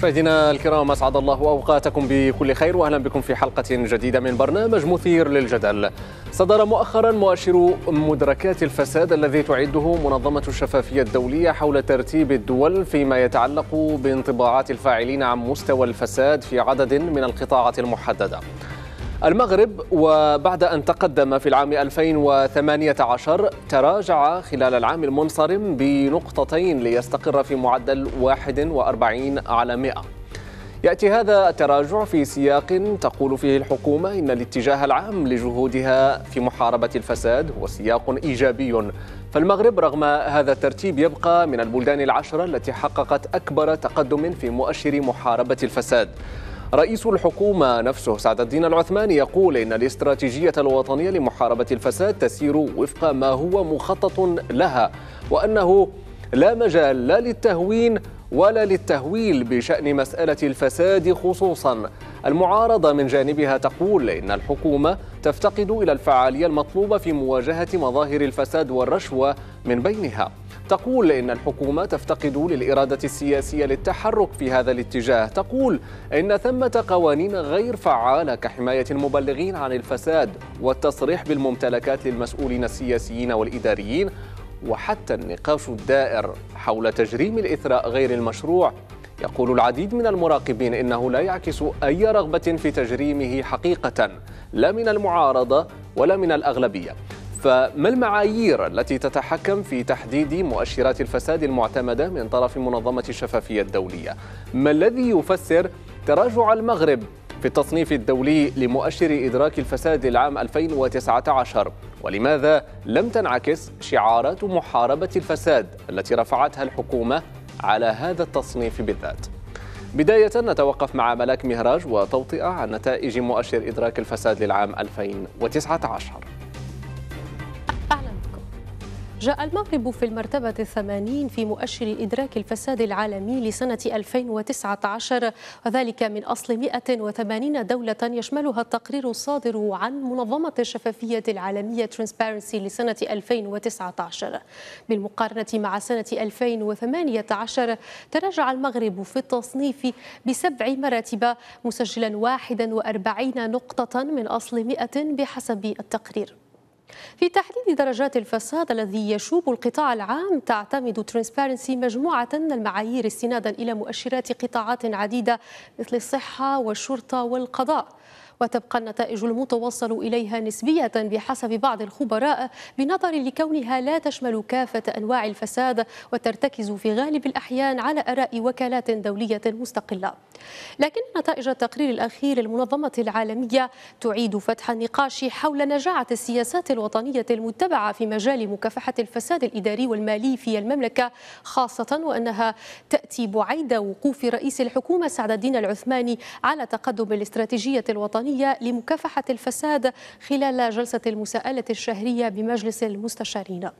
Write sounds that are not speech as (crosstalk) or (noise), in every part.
مشاهدينا الكرام اسعد الله اوقاتكم بكل خير واهلا بكم في حلقه جديده من برنامج مثير للجدل. صدر مؤخرا مؤشر مدركات الفساد الذي تعده منظمه الشفافيه الدوليه حول ترتيب الدول فيما يتعلق بانطباعات الفاعلين عن مستوى الفساد في عدد من القطاعات المحدده. المغرب وبعد أن تقدم في العام 2018 تراجع خلال العام المنصرم بنقطتين ليستقر في معدل 41 على 100 يأتي هذا التراجع في سياق تقول فيه الحكومة إن الاتجاه العام لجهودها في محاربة الفساد هو سياق إيجابي فالمغرب رغم هذا الترتيب يبقى من البلدان العشرة التي حققت أكبر تقدم في مؤشر محاربة الفساد رئيس الحكومة نفسه سعد الدين العثماني يقول إن الاستراتيجية الوطنية لمحاربة الفساد تسير وفق ما هو مخطط لها وأنه لا مجال لا للتهوين ولا للتهويل بشأن مسألة الفساد خصوصا المعارضة من جانبها تقول إن الحكومة تفتقد إلى الفعالية المطلوبة في مواجهة مظاهر الفساد والرشوة من بينها تقول إن الحكومة تفتقد للإرادة السياسية للتحرك في هذا الاتجاه تقول إن ثمة قوانين غير فعالة كحماية المبلغين عن الفساد والتصريح بالممتلكات للمسؤولين السياسيين والإداريين وحتى النقاش الدائر حول تجريم الإثراء غير المشروع يقول العديد من المراقبين انه لا يعكس اي رغبه في تجريمه حقيقه لا من المعارضه ولا من الاغلبيه فما المعايير التي تتحكم في تحديد مؤشرات الفساد المعتمده من طرف منظمه الشفافيه الدوليه؟ ما الذي يفسر تراجع المغرب في التصنيف الدولي لمؤشر إدراك الفساد للعام 2019 ولماذا لم تنعكس شعارات محاربة الفساد التي رفعتها الحكومة على هذا التصنيف بالذات بداية نتوقف مع ملاك مهراج وتوطئة عن نتائج مؤشر إدراك الفساد للعام 2019 جاء المغرب في المرتبة الثمانين في مؤشر إدراك الفساد العالمي لسنة 2019 وذلك من أصل 180 دولة يشملها التقرير الصادر عن منظمة الشفافية العالمية Transparency لسنة 2019 بالمقارنة مع سنة 2018 تراجع المغرب في التصنيف بسبع مراتب مسجلا 41 نقطة من أصل 100 بحسب التقرير في تحديد درجات الفساد الذي يشوب القطاع العام تعتمد ترانسبيرنسي مجموعة من المعايير استنادا إلى مؤشرات قطاعات عديدة مثل الصحة والشرطة والقضاء وتبقى النتائج المتوصل إليها نسبية بحسب بعض الخبراء بنظر لكونها لا تشمل كافة أنواع الفساد وترتكز في غالب الأحيان على آراء وكالات دولية مستقلة لكن نتائج التقرير الأخير للمنظمة العالمية تعيد فتح النقاش حول نجاعة السياسات الوطنية المتبعة في مجال مكافحة الفساد الإداري والمالي في المملكة خاصة وأنها تأتي بعيد وقوف رئيس الحكومة سعد الدين العثماني على تقدم الاستراتيجية الوطنية الوطنية لمكافحة الفساد خلال جلسة المساءلة الشهرية بمجلس المستشارين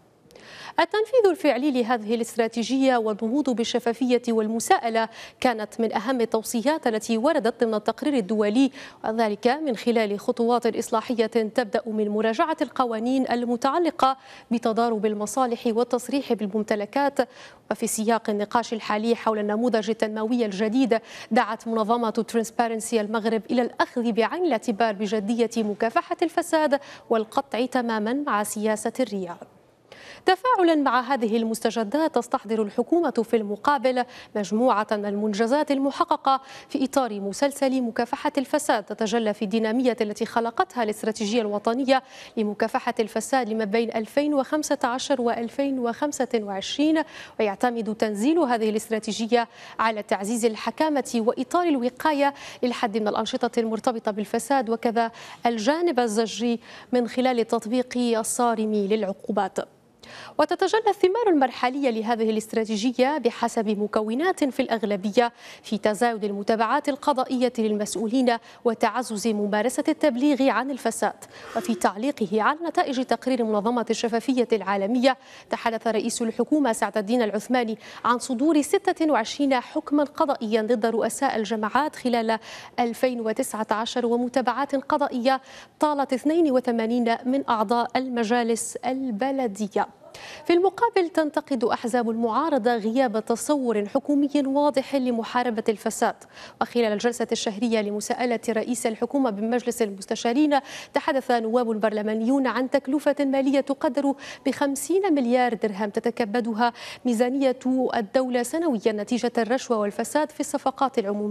التنفيذ الفعلي لهذه الاستراتيجية والنهوض بالشفافية والمساءلة كانت من أهم التوصيات التي وردت ضمن التقرير الدولي وذلك من خلال خطوات إصلاحية تبدأ من مراجعة القوانين المتعلقة بتضارب المصالح والتصريح بالممتلكات وفي سياق النقاش الحالي حول النموذج التنموي الجديد دعت منظمة ترانسبارنسي المغرب إلى الأخذ بعين الاعتبار بجدية مكافحة الفساد والقطع تماما مع سياسة الرياض تفاعلا مع هذه المستجدات تستحضر الحكومة في المقابل مجموعة من المنجزات المحققة في إطار مسلسل مكافحة الفساد تتجلى في الدينامية التي خلقتها الاستراتيجية الوطنية لمكافحة الفساد لما بين 2015 و 2025 ويعتمد تنزيل هذه الاستراتيجية على تعزيز الحكامة وإطار الوقاية للحد من الأنشطة المرتبطة بالفساد وكذا الجانب الزجي من خلال التطبيق الصارم للعقوبات وتتجلى الثمار المرحلية لهذه الاستراتيجية بحسب مكونات في الأغلبية في تزايد المتابعات القضائية للمسؤولين وتعزز ممارسة التبليغ عن الفساد وفي تعليقه عن نتائج تقرير منظمة الشفافية العالمية تحدث رئيس الحكومة سعد الدين العثماني عن صدور 26 حكما قضائيا ضد رؤساء الجماعات خلال 2019 ومتابعات قضائية طالت 82 من أعضاء المجالس البلدية في المقابل تنتقد أحزاب المعارضة غياب تصور حكومي واضح لمحاربة الفساد وخلال الجلسة الشهرية لمساءلة رئيس الحكومة بمجلس المستشارين تحدث نواب البرلمانيون عن تكلفة مالية تقدر ب 50 مليار درهم تتكبدها ميزانية الدولة سنويا نتيجة الرشوة والفساد في الصفقات العمومية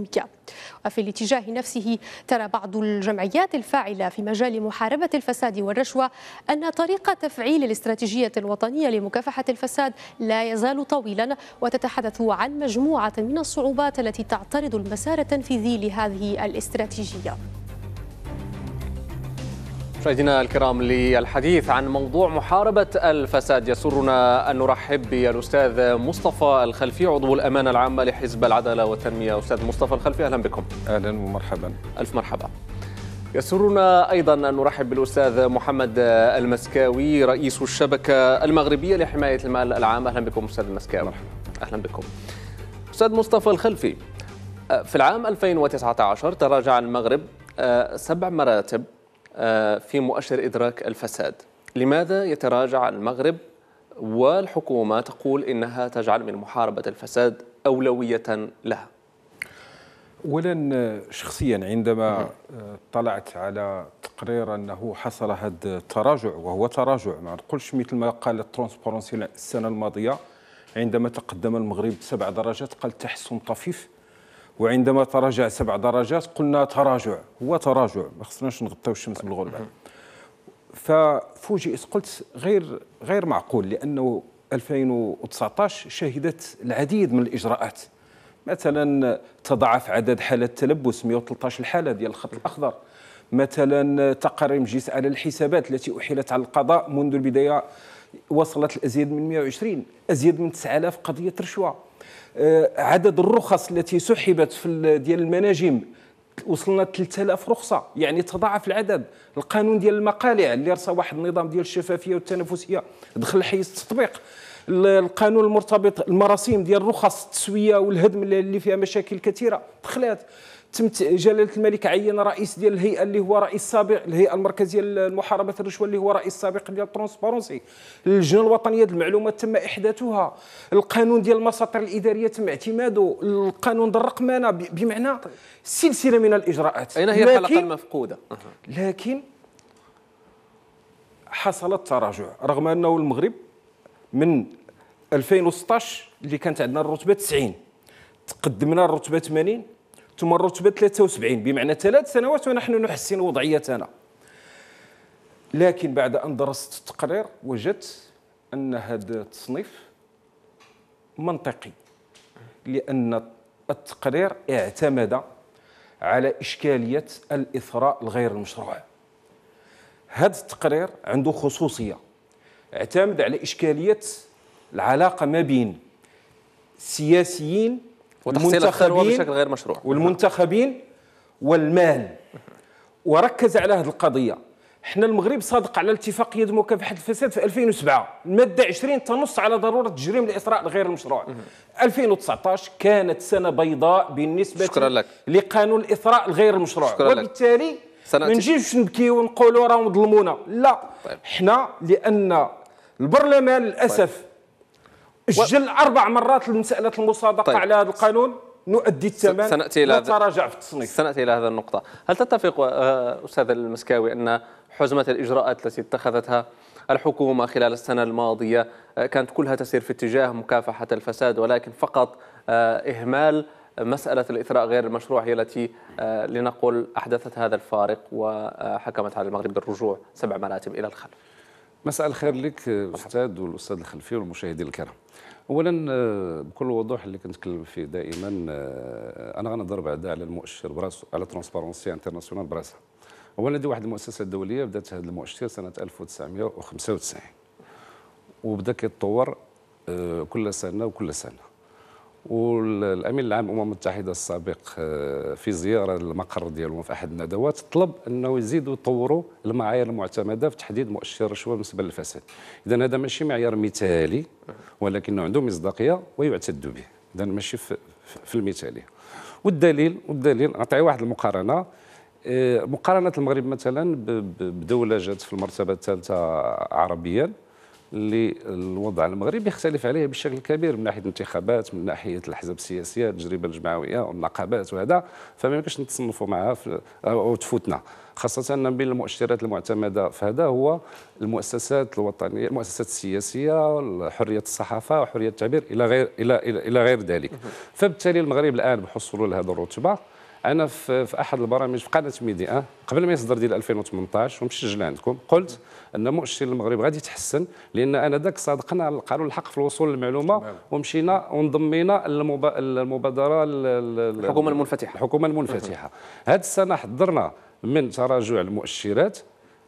وفي الاتجاه نفسه ترى بعض الجمعيات الفاعلة في مجال محاربة الفساد والرشوة أن طريقة تفعيل الاستراتيجية الوطنية الوطنية لمكافحة الفساد لا يزال طويلا وتتحدث عن مجموعة من الصعوبات التي تعترض المسار التنفيذي لهذه الاستراتيجية مشاهدينا الكرام للحديث عن موضوع محاربة الفساد يسرنا أن نرحب بالأستاذ مصطفى الخلفي عضو الأمانة العامة لحزب العدالة والتنمية أستاذ مصطفى الخلفي أهلا بكم أهلا ومرحبا ألف مرحبا يسرنا أيضا أن نرحب بالأستاذ محمد المسكاوي رئيس الشبكة المغربية لحماية المال العام أهلا بكم أستاذ المسكاوي مرحبا. أهلا بكم أستاذ مصطفى الخلفي في العام 2019 تراجع المغرب آه، سبع مراتب آه، في مؤشر إدراك الفساد لماذا يتراجع المغرب والحكومة تقول إنها تجعل من محاربة الفساد أولوية لها اولا شخصيا عندما اطلعت آه، على تقرير انه حصل هذا التراجع وهو تراجع ما نقولش مثل ما قال ترونسبارونسي السنه الماضيه عندما تقدم المغرب سبع درجات قال تحسن طفيف وعندما تراجع سبع درجات قلنا تراجع هو تراجع ما خصناش نغطيو الشمس بالغربه ففوجئت قلت غير غير معقول لانه 2019 شهدت العديد من الاجراءات مثلا تضاعف عدد حالات التلبس 113 حاله ديال الخط الاخضر مثلا تقارير مجلس على الحسابات التي احيلت على القضاء منذ البدايه وصلت الازيد من 120 ازيد من 9000 قضيه رشوه آه، عدد الرخص التي سحبت في ديال المناجم وصلنا 3000 رخصه يعني تضاعف العدد القانون ديال المقالع اللي رسى واحد النظام ديال الشفافيه والتنافسيه دخل حيز التطبيق القانون المرتبط المراسيم ديال الرخص التسويه والهدم اللي فيها مشاكل كثيره دخلات تم جلاله الملك عين رئيس ديال الهيئه اللي هو رئيس سابق الهيئه المركزيه لمحاربه الرشوه اللي هو رئيس سابق ديال الترونسبارونسي اللجنه الوطنيه للمعلومات تم احداثها القانون ديال المساطر الاداريه تم اعتماده القانون ديال الرقمنه بمعنى طيب. سلسله من الاجراءات اين هي الحلقه المفقوده لكن حصل التراجع رغم انه المغرب من 2016 اللي كانت عندنا الرتبه 90 تقدمنا الرتبه 80 ثم الرتبه 73 بمعنى ثلاث سنوات ونحن نحسن وضعيتنا لكن بعد ان درست التقرير وجدت ان هذا التصنيف منطقي لان التقرير اعتمد على اشكاليه الاثراء الغير المشروع هذا التقرير عنده خصوصيه اعتمد على اشكاليه العلاقه ما بين السياسيين والمنتخبين بشكل غير مشروع والمنتخبين والمال وركز على هذه القضيه احنا المغرب صادق على اتفاقيه مكافحه الفساد في 2007 الماده 20 تنص على ضروره تجريم الاسراء غير المشروع 2019 كانت سنه بيضاء بالنسبه شكرا لك. لقانون الاسراء الغير المشروع شكرا وبالتالي ما نجيش نبكي ونقولوا راهم ظلمونا لا طيب. احنا لان البرلمان للاسف طيب. سجل و... اربع مرات لمساله المصادقه طيب. على هذا القانون نؤدي الثمن سناتي الى نتراجع في التصنيف سناتي الى هذا النقطه هل تتفق آه، استاذ المسكاوي ان حزمه الاجراءات التي اتخذتها الحكومه خلال السنه الماضيه آه، كانت كلها تسير في اتجاه مكافحه الفساد ولكن فقط آه، اهمال مسألة الإثراء غير المشروع هي التي لنقل أحدثت هذا الفارق وحكمت على المغرب بالرجوع سبع مراتب إلى الخلف مساء الخير لك استاذ والاستاذ الخلفي والمشاهدين الكرام اولا آه، بكل وضوح اللي كنتكلم فيه دائما آه، انا غنهضر بعدا على المؤشر براسو على ترونسبارونسي انترناسيونال براسها اولا دي واحد المؤسسه الدوليه بدات هذا المؤشر سنه 1995 وبدا كيتطور آه، كل سنه وكل سنه والامين العام الامم المتحده السابق آه، في زياره للمقر ديالهم في احد الندوات طلب انه يزيدوا يطوروا المعايير المعتمده في تحديد مؤشر الرشوه بالنسبه للفساد اذا هذا ماشي معيار مثالي ولكنه عنده مصداقيه ويعتد به اذا ماشي في المثاليه والدليل والدليل نعطي واحد المقارنه آه، مقارنه المغرب مثلا بدوله جات في المرتبه الثالثه عربيا للوضع المغربي يختلف عليه بشكل كبير من ناحيه الانتخابات من ناحيه الاحزاب السياسيه التجربه الجمعويه والنقابات وهذا فما يمكنش نتصنفوا معها او تفوتنا خاصه ان بين المؤشرات المعتمده في هذا هو المؤسسات الوطنيه المؤسسات السياسيه حريه الصحافه وحريه التعبير الى غير الى الى, إلى غير ذلك فبالتالي المغرب الان بحصوله لهذه الرتبه انا في, في احد البرامج في قناه ميديا أه؟ قبل ما يصدر ديال 2018 ومسجل عندكم قلت ان مؤشر المغرب غادي يتحسن لان انا ذاك صادقنا القانون الحق في الوصول للمعلومه ومشينا وانضمينا المبادره الحكومه المنفتحه الحكومه المنفتحه هذه السنه حضرنا من تراجع المؤشرات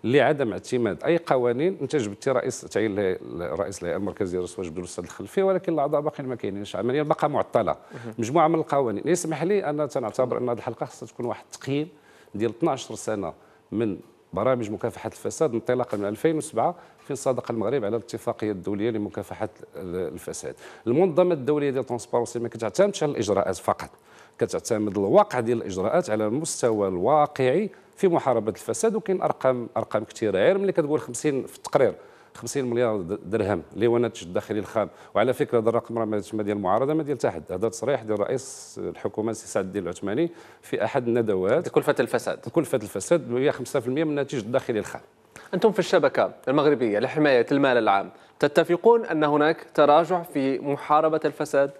لعدم اعتماد اي قوانين انت جبتي رئيس تعيين رئيس الهيئه المركزيه للرسوم جبدوا الاستاذ الخلفي ولكن الاعضاء باقيين ما كاينينش عمليا باقا معطله مجموعه من القوانين يسمح لي انا تنعتبر ان هذه الحلقه خصها تكون واحد التقييم ديال 12 سنه من برامج مكافحه الفساد انطلاقا من 2007 في صادق المغرب على الاتفاقيه الدوليه لمكافحه الفساد المنظمه الدوليه ديال ترونسبارونسي ما كتعتمدش على الاجراءات فقط كتعتمد الواقع ديال الاجراءات على المستوى الواقعي في محاربه الفساد وكاين ارقام ارقام كثيره غير ملي كتقول 50 في التقرير 50 مليار درهم اللي هو الناتج الداخلي الخام وعلى فكره هذا الرقم راه ما ديال المعارضه ما ديال تحت هذا تصريح ديال رئيس الحكومه السي سعد الدين العثماني في احد الندوات كلفه الفساد كلفه الفساد هي 5% من الناتج الداخلي الخام انتم في الشبكه المغربيه لحمايه المال العام تتفقون ان هناك تراجع في محاربه الفساد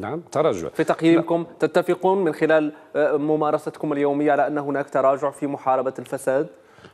نعم تراجع في تقييمكم لا. تتفقون من خلال آه، ممارستكم اليومية على أن هناك تراجع في محاربة الفساد؟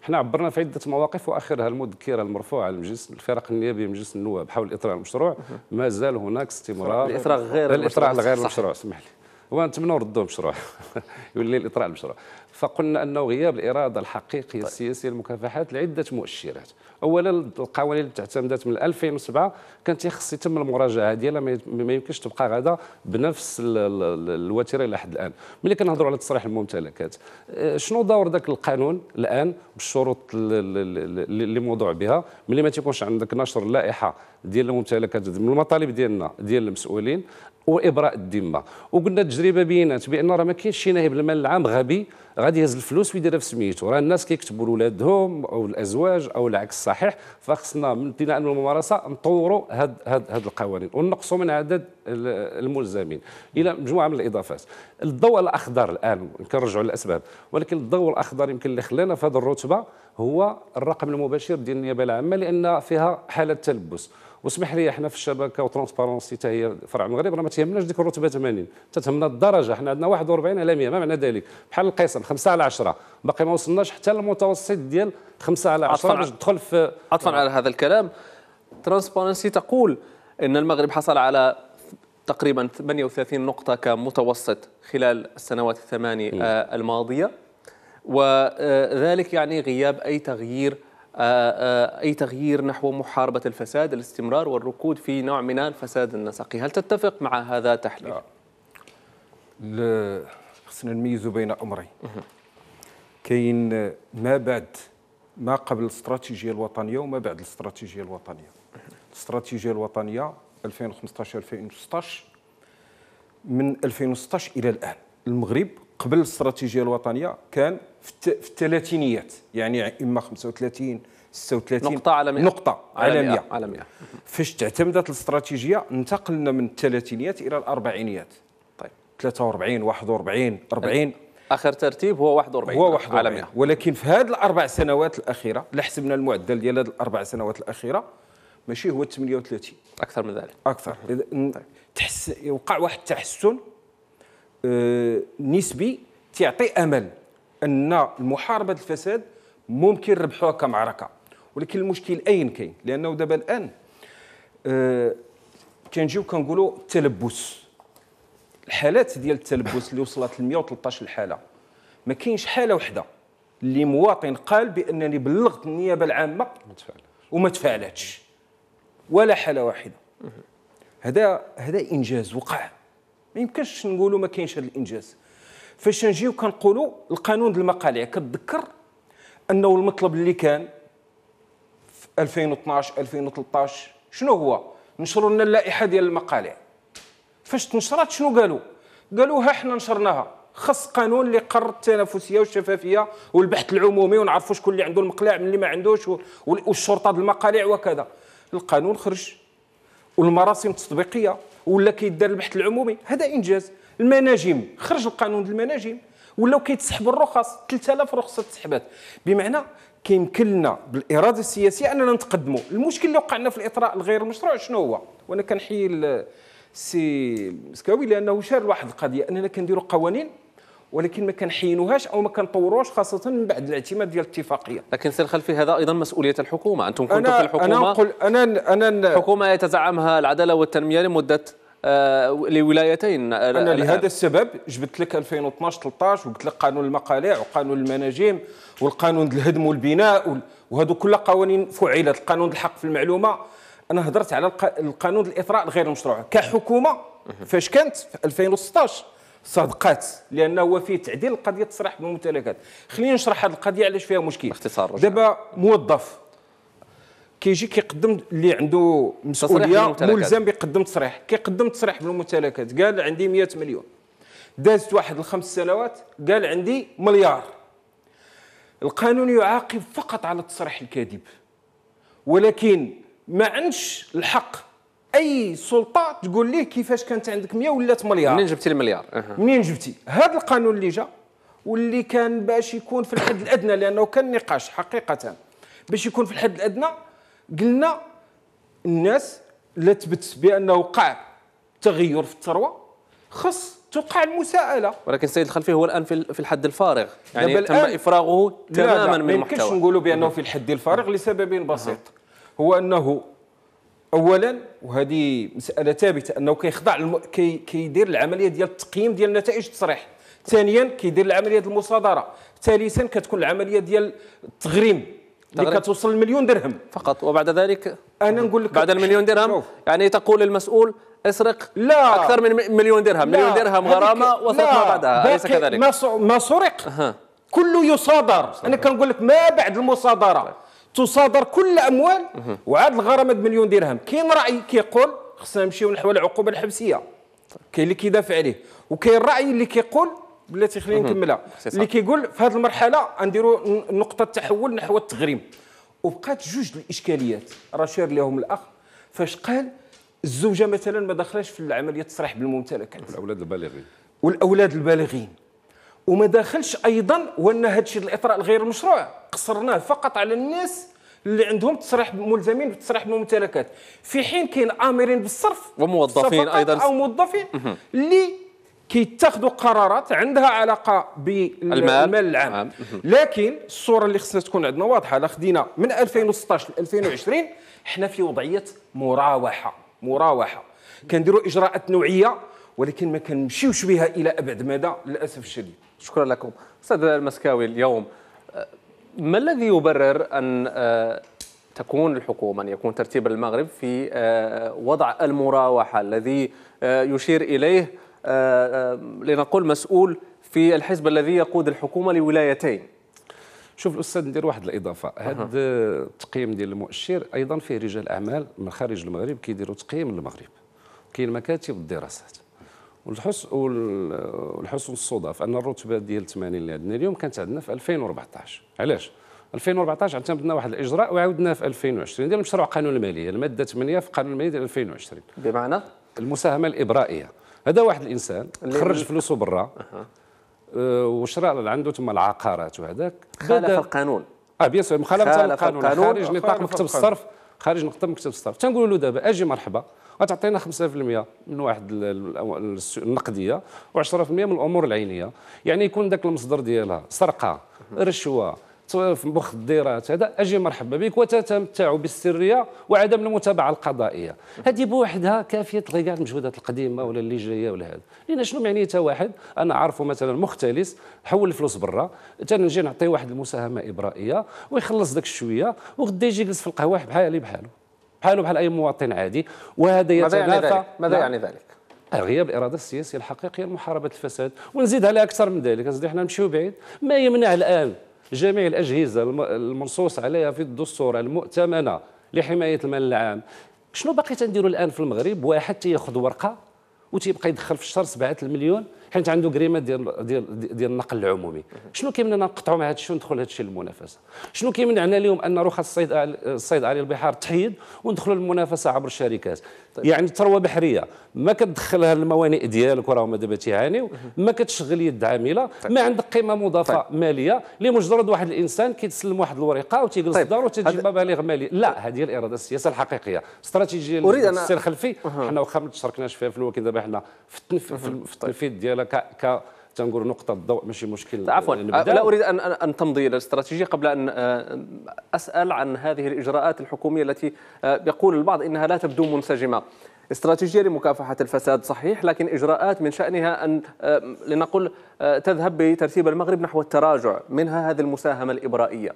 احنا عبرنا في عده مواقف واخرها المذكره المرفوعه لمجلس الفرق النيابي مجلس النواب حول اطراء المشروع ما زال هناك استمرار الاطراء غير الاطراء غير المشروع اسمح لي ونتمنى ردوا المشروع (laughs) يولي الاطراء المشروع فقلنا انه غياب الاراده الحقيقيه طيب. السياسيه للمكافحات لعده مؤشرات اولا القوانين اللي تعتمدات من 2007 كان تيخص يتم المراجعه ديالها ما يمكنش تبقى غادا بنفس الوتيره الى حد الان ملي كنهضروا على تصريح الممتلكات آه، شنو دور ذاك القانون الان بالشروط اللي موضوع بها ملي ما تيكونش عندك نشر اللائحه ديال الممتلكات من المطالب ديالنا ديال المسؤولين وابراء الذمه وقلنا التجربه بينات بان راه ما كاينش شي نائب المال العام غبي غادي يهز الفلوس ويديرها في سميتو راه الناس كيكتبوا لولادهم او الازواج او العكس صحيح فخصنا من ابتداء من الممارسه نطوروا هاد هاد هاد القوانين ونقصوا من عدد الملزمين الى مجموعه من الاضافات الضوء الاخضر الان نرجعوا للاسباب ولكن الضوء الاخضر يمكن اللي خلانا في هذه الرتبه هو الرقم المباشر ديال النيابه العامه لان فيها حاله تلبس واسمح لي احنا في الشبكه وترونسبارونسي حتى هي فرع المغرب راه ما تهمناش ديك الرتبه 80 تتهمنا الدرجه حنا عندنا 41 على 100 ما معنى ذلك بحال القسم 5 على 10 باقي ما وصلناش حتى للمتوسط ديال 5 على 10 باش تدخل في عطفا آه. على هذا الكلام ترونسبارونسي تقول ان المغرب حصل على تقريبا 38 نقطه كمتوسط خلال السنوات الثماني آه، الماضيه وذلك يعني غياب اي تغيير آه، آه، أي تغيير نحو محاربة الفساد الاستمرار والركود في نوع من الفساد النسقي هل تتفق مع هذا تحليل؟ لا خصنا نميزوا بين أمرين كاين ما بعد ما قبل الاستراتيجية الوطنية وما بعد الاستراتيجية الوطنية الاستراتيجية الوطنية 2015 2016 من 2016 إلى الآن المغرب قبل الاستراتيجيه الوطنيه كان في الثلاثينيات يعني اما 35 36 نقطة على 100 نقطة على 100 على 100 فاش تعتمدت الاستراتيجية انتقلنا من الثلاثينيات إلى الأربعينيات طيب 43 41 40 اخر ترتيب هو 41 هو 41 على 100 ولكن في هذه الاربع سنوات الاخيره لحسبنا حسبنا المعدل ديال هذه الاربع سنوات الاخيره ماشي هو 38 اكثر من ذلك اكثر طيب. تحس وقع واحد التحسن آه، نسبي تيعطي امل ان محاربه الفساد ممكن ربحوها كمعركه ولكن المشكل اين كاين لانه دابا الان آه، كنجيو كنقولوا التلبس الحالات ديال التلبس اللي وصلت ل 113 حاله ما كاينش حاله واحده اللي مواطن قال بانني بلغت النيابه العامه وما تفعلتش ولا حاله واحده هذا هذا انجاز وقع ما يمكنش نقولوا ما كاينش هذا الانجاز فاش نجيو كنقولوا القانون المقالية كتذكر انه المطلب اللي كان في 2012 2013 شنو هو نشروا لنا اللائحه ديال المقالع فاش تنشرات شنو قالوا قالوها حنا نشرناها خص قانون اللي قرر التنافسيه والشفافيه والبحث العمومي ونعرفوا شكون اللي عنده المقلاع من اللي ما عندوش والشرطه المقالع وكذا القانون خرج والمراسم التطبيقيه ولا كيدار البحث العمومي هذا انجاز المناجم خرج القانون المناجم ولاو كيتسحبوا الرخص 3000 رخصه تسحبات بمعنى كيمكن لنا بالاراده السياسيه اننا نتقدموا المشكل اللي وقعنا في الاطراء الغير مشروع شنو هو وانا كنحيي السي مسكاوي لانه شار واحد القضيه اننا كنديروا قوانين ولكن ما كنحينوهاش او ما كنطوروهاش خاصه من بعد الاعتماد ديال الاتفاقيه لكن سير خلفي هذا ايضا مسؤوليه الحكومه انتم كنتم في الحكومه انا نقول انا انا الحكومه يتزعمها العداله والتنميه لمده آه لولايتين آه، انا لهذا السبب جبت لك 2012 13 وقلت لك قانون المقالع وقانون المناجم والقانون الهدم والبناء وهذو كل قوانين فعلت القانون الحق في المعلومه انا هضرت على القانون الاثراء غير المشروع كحكومه فاش كانت في 2016 صدقات لانه هو فيه تعديل القضيه تصريح بالممتلكات خلينا نشرح هذه القضيه علاش فيها مشكل اختصار دابا موظف كيجي كيقدم اللي عنده مسؤوليه ملزم بيقدم تصريح كيقدم تصريح بالممتلكات قال عندي 100 مليون دازت واحد الخمس سنوات قال عندي مليار القانون يعاقب فقط على التصريح الكاذب ولكن ما عندش الحق اي سلطه تقول ليه كيفاش كانت عندك 100 ولات مليار منين جبتي المليار أه. منين جبتي هذا القانون اللي جا واللي كان باش يكون في الحد الادنى لانه كان نقاش حقيقه باش يكون في الحد الادنى قلنا الناس لا تثبت بانه وقع تغير في الثروه خص توقع المساءله ولكن السيد الخلفي هو الان في الحد الفارغ يعني تم افراغه تماما لا لا من المحتوى ما يمكنش نقولوا بانه في الحد الفارغ لسبب بسيط هو انه اولا وهذه مساله ثابته انه كيخضع الم... كي... كيدير العمليه ديال التقييم ديال نتائج التصريح ثانيا كيدير العمليه ديال المصادره ثالثا كتكون العمليه ديال التغريم اللي كتوصل لمليون درهم فقط وبعد ذلك انا نقول لك بعد المليون درهم شوف. يعني تقول للمسؤول اسرق لا اكثر من مليون درهم لا. مليون درهم غرامه وصلت ما بعدها اليس كذلك ما سرق كله يصادر انا كنقول لك ما بعد المصادره تصادر كل الاموال وعاد الغرامه بمليون درهم كاين راي كيقول خصنا نمشيو نحو العقوبه الحبسيه كاين اللي كيدافع عليه وكاين راي اللي كيقول بلاتي خلينا نكملها اللي كيقول في هذه المرحله غنديروا نقطه تحول نحو التغريم وبقات جوج الاشكاليات راه شير لهم الاخ فاش قال الزوجه مثلا ما دخلاش في العمليه التصريح بالممتلكات والاولاد البالغين والاولاد البالغين وما دخلش ايضا وان هذا الشيء الاطراء الغير مشروع قصرناه فقط على الناس اللي عندهم تصريح ملزمين بالتصريح بالممتلكات في حين كاين امرين بالصرف وموظفين ايضا او موظفين اللي كيتاخذوا قرارات عندها علاقه بالمال العام لكن الصوره اللي خصنا تكون عندنا واضحه لا خدينا من 2016 ل 2020 حنا في وضعيه مراوحه مراوحه كنديروا اجراءات نوعيه ولكن ما كنمشيوش بها الى ابعد مدى للاسف الشديد شكرا لكم استاذ المسكاوي اليوم ما الذي يبرر أن آه، تكون الحكومة أن يكون ترتيب المغرب في آه، وضع المراوحة الذي آه، يشير إليه لنقول مسؤول في الحزب الذي يقود الحكومة لولايتين شوف الاستاذ ندير واحد الاضافه هذا التقييم ديال المؤشر ايضا فيه رجال اعمال من خارج المغرب كيديروا تقييم للمغرب كاين مكاتب الدراسات والحس والحس الصدف ان الرتبه ديال 80 اللي عندنا اليوم كانت عندنا في 2014 علاش 2014 اعتمدنا واحد الاجراء وعاودناه في 2020 ديال مشروع قانون الماليه الماده 8 في قانون الماليه ديال 2020 بمعنى المساهمه الابرائيه هذا واحد الانسان خرج فلوسه برا أه. وشرى عنده تما العقارات وهذاك خالف القانون اه بيان سور مخالفه القانون خارج نطاق مكتب الصرف خارج نقطه مكتب الصرف تنقول له دابا اجي مرحبا غتعطينا 5% من واحد النقديه و10% من الامور العينيه يعني يكون ذاك المصدر ديالها سرقه رشوه في مخدرات هذا اجي مرحبا بك وتتمتع بالسريه وعدم المتابعه القضائيه هذه بوحدها كافيه تلغي كاع المجهودات القديمه ولا اللي جايه ولا هذا لان شنو معني تا واحد انا عارفه مثلا مختلس حول الفلوس برا تنجي نعطيه واحد المساهمه ابرائيه ويخلص داك الشويه وغدا يجي يجلس في القهوه بحالي بحاله بحاله بحال اي مواطن عادي وهذا يتنافى ماذا يعني ذلك؟ ماذا يعني ذلك؟ غياب الاراده السياسيه الحقيقيه لمحاربه الفساد ونزيد على اكثر من ذلك اصدقائي حنا نمشيو بعيد ما يمنع الان جميع الأجهزة المنصوص عليها في الدستور المؤتمنة لحماية المال العام شنو باقي تنديروا الآن في المغرب واحد تياخذ ورقة وتيبقى يدخل في الشهر 7 المليون حيت عنده كريمه ديال ديال ديال النقل العمومي شنو كيمنعنا نقطعوا مع هذا الشيء وندخل هذا الشيء للمنافسه شنو كيمنعنا اليوم ان رخص الصيد الصيد على البحار تحيد وندخلوا للمنافسه عبر الشركات طيب. يعني ثروه بحريه ما كتدخلها الموانئ ديالك وراهم دابا تيعانيو ما كتشغل يد عامله طيب. ما عندك قيمه مضافه طيب. ماليه لمجرد واحد الانسان كيتسلم واحد الورقه وتيجلس طيب. الدار وتجيب مبالغ ماليه لا هذه هي الاراده السياسه الحقيقيه استراتيجيه السير الخلفي حنا واخا ما تشاركناش فيها في الوقت دابا حنا في التنفيذ ديالها ك تنقول نقطة ضوء ماشي مشكل عفوا أه، لا أريد أن أن تمضي إلى الاستراتيجية قبل أن أه، أسأل عن هذه الإجراءات الحكومية التي أه، يقول البعض إنها لا تبدو منسجمة استراتيجية لمكافحة الفساد صحيح لكن إجراءات من شأنها أن لنقل تذهب بترتيب المغرب نحو التراجع منها هذه المساهمة الإبرائية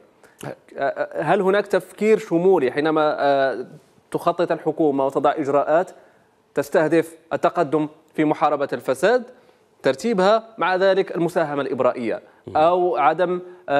هل هناك تفكير شمولي حينما تخطط الحكومة وتضع إجراءات تستهدف التقدم في محاربة الفساد ترتيبها مع ذلك المساهمة الإبرائية أو عدم آه،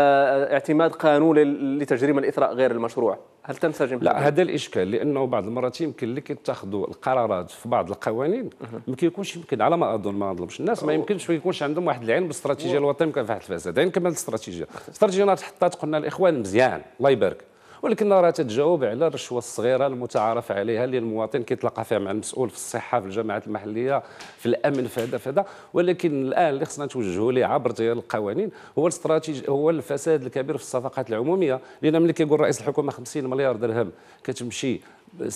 آه، اعتماد قانون لتجريم الإثراء غير المشروع هل تنسجم لا هذا الإشكال لأنه بعض المرات يمكن لك تاخذوا القرارات في بعض القوانين ما كيكونش يمكن على ما أظن ما نظلمش الناس ما يمكنش ما يكونش عندهم واحد العلم بالاستراتيجية الوطنية مكافحة الفساد يعني كملت الاستراتيجية الاستراتيجية نتحطات قلنا الإخوان مزيان الله يبارك ولكن راه تتجاوب على الرشوه الصغيره المتعارف عليها اللي المواطن كيتلاقى فيها مع المسؤول في الصحه في الجامعات المحليه في الامن في هذا في هذا ولكن الان اللي خصنا نتوجهوا ليه عبر ديال القوانين هو الاستراتيجي هو الفساد الكبير في الصفقات العموميه لان ملي كيقول رئيس الحكومه 50 مليار درهم كتمشي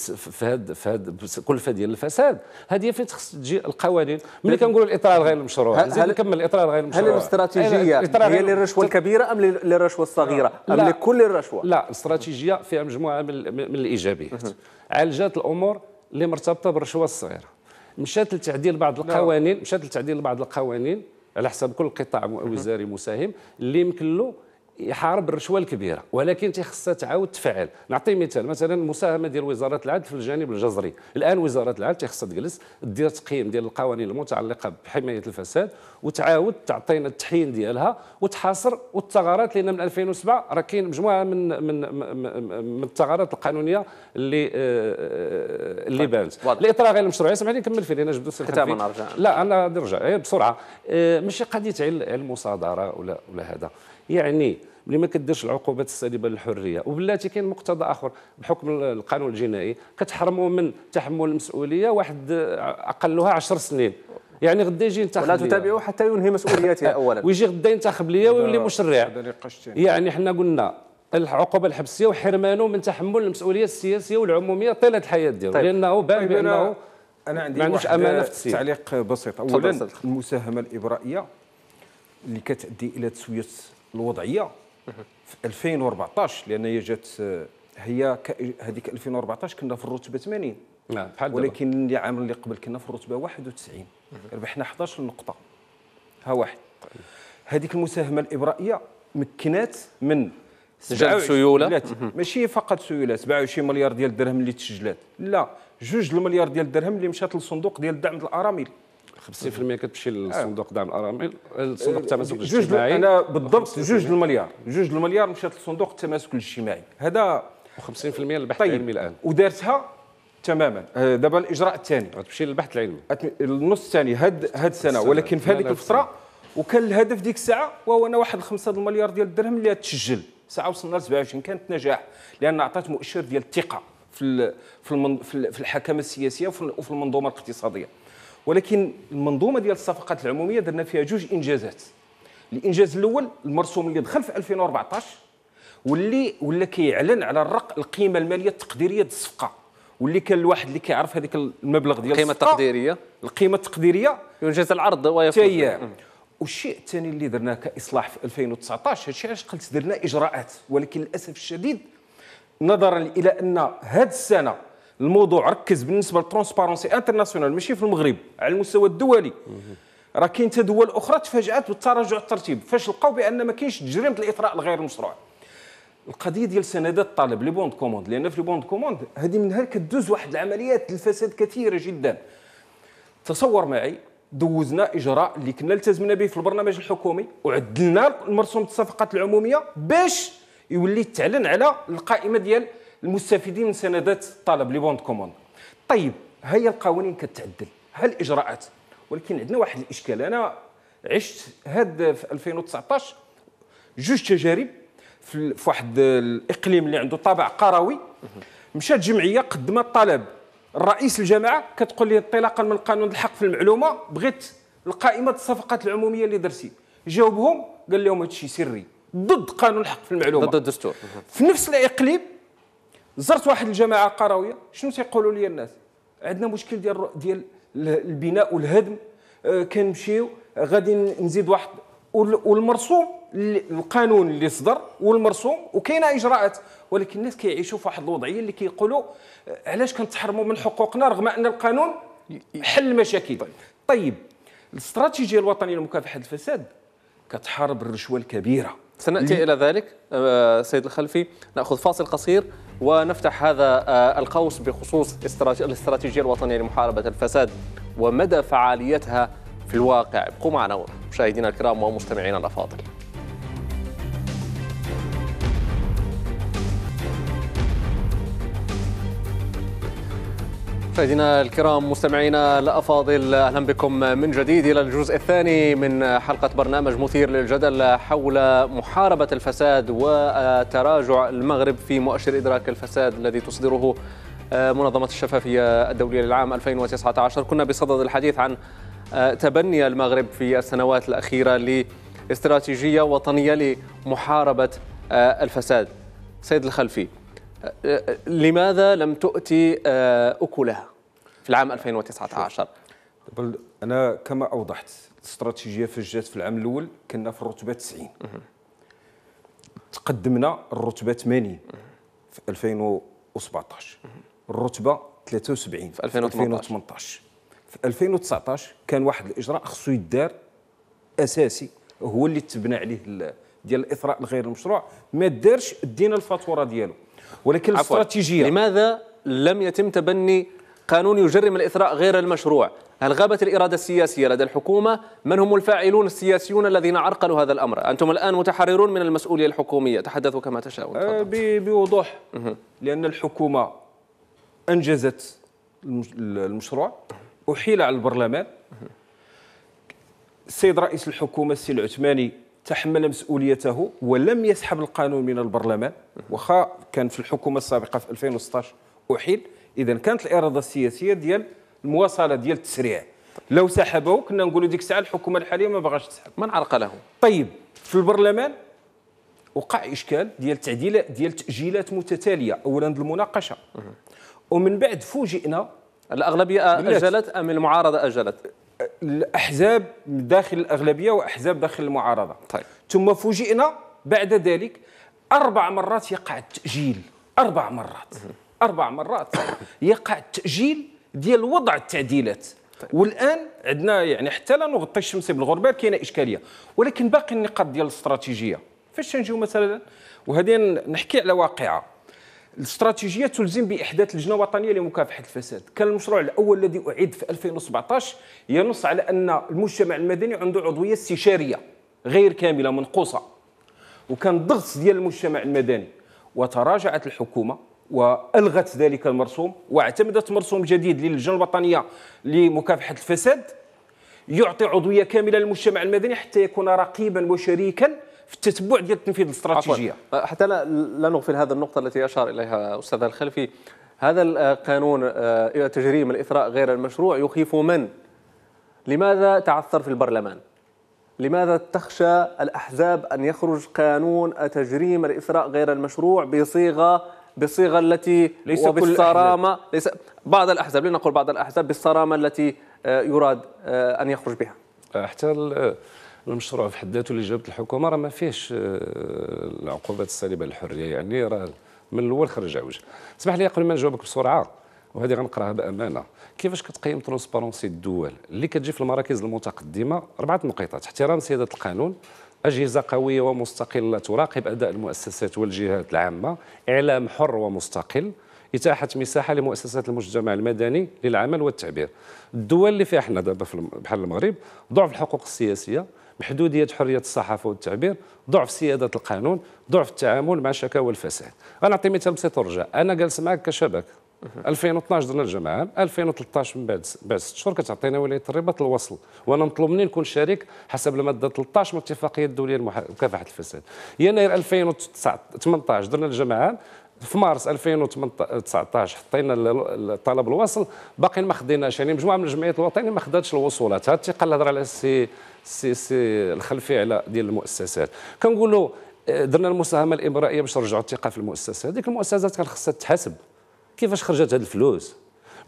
في هاد في هاد كلفه ديال الفساد هذه فين خص تجي القوانين ملي كنقولوا الاطرار غير المشروع هل نكمل الاطرار غير المشروع هل الاستراتيجيه هي للرشوه الكبيره ام للرشوه الصغيره ام لكل الرشوه لا الاستراتيجيه فيها مجموعه من, من الايجابيات عالجات الامور اللي مرتبطه بالرشوه الصغيره مشات لتعديل بعض القوانين مشات لتعديل بعض القوانين على حسب كل قطاع وزاري مساهم اللي يمكن له يحارب الرشوه الكبيره ولكن تيخصها تعاود تفعل نعطي مثال مثلا المساهمه ديال وزاره العدل في الجانب الجزري الان وزاره العدل تيخصها تجلس دير تقييم ديال القوانين المتعلقه بحمايه الفساد وتعاود تعطينا التحيين ديالها وتحاصر والثغرات لان من 2007 راه كاين مجموعه من من من الثغرات القانونيه اللي آه، اللي طيب، بانت الاطراء غير المشروعيه سمعني نكمل فيه لان جبدو ختاما لا انا نرجع إيه، بسرعه آه، ماشي قضيه على المصادره ولا ولا هذا يعني ملي ما كديرش العقوبات السالبه للحريه وبلاتي كاين مقتضى اخر بحكم القانون الجنائي كتحرموا من تحمل المسؤوليه واحد اقلها 10 سنين يعني غدا يجي ينتخب لا تتابعوا حتى ينهي مسؤولياته (laughs) اولا ويجي غدا ينتخب ليا ويولي مشرع يعني حنا قلنا العقوبه الحبسيه وحرمانه من تحمل المسؤوليه السياسيه والعموميه طيله الحياه ديالو طيب. لانه بان طيب بانه انا عندي ما عندوش امانه في التسيير تعليق بسيط اولا المساهمه الابرائيه اللي كتؤدي الى تسويه الوضعيه في 2014 لان هي جات هي هذيك 2014 كنا في الرتبه 80 نعم بحال ولكن العام اللي قبل كنا في الرتبه 91 ربحنا 11 نقطه ها واحد هذيك المساهمه الابرائيه مكنات من سجل سيوله ماشي فقط سيوله 27 مليار ديال الدرهم اللي تسجلات لا جوج المليار ديال الدرهم اللي مشات للصندوق ديال الدعم الارامل 50% كتمشي للصندوق دعم الارامل الصندوق التماسك الاجتماعي انا بالضبط جوج المليار جوج المليار مشات لصندوق التماسك الاجتماعي هذا و50% للبحث طيب. العلمي الان ودارتها تماما آه، دابا الاجراء الثاني غتمشي للبحث العلمي النص الثاني هاد هاد السنه ولكن في هذيك الفتره وكان الهدف ديك الساعه وهو انا واحد 5 المليار ديال الدرهم اللي تسجل ساعه وصلنا ل 27 كانت نجاح لان عطات مؤشر ديال الثقه في في الحكمه السياسيه وفي المنظومه الاقتصاديه ولكن المنظومه ديال الصفقات العموميه درنا فيها جوج انجازات الانجاز الاول المرسوم اللي دخل في 2014 واللي ولا كيعلن على الرق القيمه الماليه التقديريه للصفقه الصفقه واللي كان الواحد اللي كيعرف هذيك المبلغ ديال القيمه التقديريه القيمه التقديريه ينجز العرض ويفوز والشيء الثاني اللي درناه كاصلاح في 2019 هادشي علاش قلت درنا اجراءات ولكن للاسف الشديد نظرا الى ان هذه السنه الموضوع ركز بالنسبه للترونسبارونسي انترناسيونال ماشي في المغرب على المستوى الدولي راه كاين حتى دول اخرى تفاجات بالتراجع الترتيب فاش لقاو بان ما كاينش تجريمه الاطراء الغير مشروع القضيه ديال سندات الطالب لي بوند كوموند لان في لي بوند كوموند هذه منها كدوز واحد العمليات الفساد كثيره جدا تصور معي دوزنا اجراء اللي كنا التزمنا به في البرنامج الحكومي وعدلنا المرسوم الصفقات العموميه باش يولي تعلن على القائمه ديال المستفيدين من سندات الطلب لي بوند كوموند طيب هي القوانين كتعدل ها الاجراءات ولكن عندنا واحد الاشكال انا عشت هاد في 2019 جوج تجارب في واحد الاقليم اللي عنده طابع قروي مشات جمعيه قدمت طلب الرئيس الجامعه كتقول لي انطلاقا من قانون الحق في المعلومه بغيت القائمه الصفقات العموميه اللي درتي جاوبهم قال لهم هادشي سري ضد قانون الحق في المعلومه ضد الدستور في نفس الاقليم زرت واحد الجماعه قرويه شنو تيقولوا لي الناس عندنا مشكل ديال ديال البناء والهدم آه، كنمشيو غادي نزيد واحد والمرسوم القانون اللي صدر والمرسوم وكاينه اجراءات ولكن الناس كيعيشوا في واحد الوضعيه اللي كيقولوا آه، علاش كنتحرموا من حقوقنا رغم ان القانون حل المشاكل طيب. طيب, الاستراتيجيه الوطنيه لمكافحه الفساد كتحارب الرشوه الكبيره سناتي الى ذلك آه، سيد الخلفي ناخذ فاصل قصير ونفتح هذا آه، القوس بخصوص الاستراتيجية الوطنية لمحاربة الفساد ومدى فعاليتها في الواقع ابقوا معنا مشاهدينا الكرام ومستمعينا الأفاضل مشاهدينا الكرام مستمعينا الافاضل اهلا بكم من جديد الى الجزء الثاني من حلقه برنامج مثير للجدل حول محاربه الفساد وتراجع المغرب في مؤشر ادراك الفساد الذي تصدره منظمه الشفافيه الدوليه للعام 2019 كنا بصدد الحديث عن تبني المغرب في السنوات الاخيره لاستراتيجيه وطنيه لمحاربه الفساد سيد الخلفي لماذا لم تؤتي آه، أكلها في العام 2019 أنا كما أوضحت الاستراتيجية فجات في العام الأول كنا في الرتبة 90 تقدمنا الرتبة 80 في 2017 الرتبة 73 في 2018 في 2019 كان واحد الإجراء خصو يدار أساسي هو اللي تبنى عليه ديال الإثراء الغير المشروع ما دارش دينا الفاتورة ديالو ولكن استراتيجية الاستراتيجية لماذا لم يتم تبني قانون يجرم الإثراء غير المشروع هل غابت الإرادة السياسية لدى الحكومة من هم الفاعلون السياسيون الذين عرقلوا هذا الأمر أنتم الآن متحررون من المسؤولية الحكومية تحدثوا كما تشاءون آه، بوضوح لأن الحكومة أنجزت المشروع أحيل على البرلمان السيد رئيس الحكومة السي العثماني تحمل مسؤوليته ولم يسحب القانون من البرلمان وخا كان في الحكومه السابقه في 2016 احيل اذا كانت الاراده السياسيه ديال المواصله ديال التسريع لو سحبه كنا نقولوا ديك الساعه الحكومه الحاليه ما باغاش تسحب من عرق له طيب في البرلمان وقع اشكال ديال تعديلات ديال تاجيلات متتاليه اولا المناقشه ومن بعد فوجئنا الاغلبيه اجلت ام المعارضه اجلت الاحزاب داخل الاغلبيه واحزاب داخل المعارضه طيب. ثم فوجئنا بعد ذلك اربع مرات يقع التاجيل اربع مرات اربع مرات يقع التاجيل ديال وضع التعديلات طيب. والان عندنا يعني حتى لا نغطي الشمس بالغربال كاينه اشكاليه ولكن باقي النقاط ديال الاستراتيجيه فاش نجيو مثلا وهذه نحكي على واقعه الاستراتيجيه تلزم باحداث لجنه وطنيه لمكافحه الفساد كان المشروع الاول الذي اعيد في 2017 ينص على ان المجتمع المدني عنده عضويه استشاريه غير كامله منقوصه وكان الضغط ديال المجتمع المدني وتراجعت الحكومه والغت ذلك المرسوم واعتمدت مرسوم جديد للجنه الوطنيه لمكافحه الفساد يعطي عضويه كامله للمجتمع المدني حتى يكون رقيبا وشريكا في التتبع ديال التنفيذ الاستراتيجيه أه، حتى لا, لا نغفل هذه النقطه التي اشار اليها استاذ الخلفي هذا القانون أه، أه، تجريم الاثراء غير المشروع يخيف من لماذا تعثر في البرلمان لماذا تخشى الأحزاب أن يخرج قانون تجريم الإثراء غير المشروع بصيغة بصيغة التي ليس بالصرامه ليس بعض الأحزاب لنقل بعض الأحزاب بالصرامة التي يراد أن يخرج بها حتى المشروع في حد ذاته اللي جابت الحكومه راه ما فيهش آه، العقوبات السالبه للحريه يعني راه من الاول خرج عوج اسمح لي قبل ما نجاوبك بسرعه وهذه غنقراها بامانه كيفاش كتقيم ترونسبارونسي الدول اللي كتجي في المراكز المتقدمه اربعه نقيطات احترام سياده القانون أجهزة قوية ومستقلة تراقب أداء المؤسسات والجهات العامة إعلام حر ومستقل إتاحة مساحة لمؤسسات المجتمع المدني للعمل والتعبير الدول اللي فيها حنا دابا بحال المغرب ضعف الحقوق السياسية محدوديه حريه الصحافه والتعبير ضعف سياده القانون ضعف التعامل مع شكاوى الفساد أعطي مثال بسيط الرجاء انا جالس معك كشبكه 2012 درنا الجماعة 2013 من بعد بعد ست شهور كتعطينا ولايه الرباط الوصل وانا مطلوب مني نكون شريك حسب الماده 13 من الاتفاقيه الدوليه لمكافحه المح... الفساد يناير 2018 درنا الجماعة في مارس 2019 حطينا طلب الوصل باقي ما خديناش يعني مجموعه من الجمعيات الوطنيه ما خداتش الوصولات الثقه تيقال الهضره على السي سي سي الخلفي على ديال المؤسسات كنقولوا آه، درنا المساهمه الامرائيه باش نرجعوا الثقه في المؤسسه هذيك المؤسسات كان خصها تحاسب كيفاش خرجت هاد الفلوس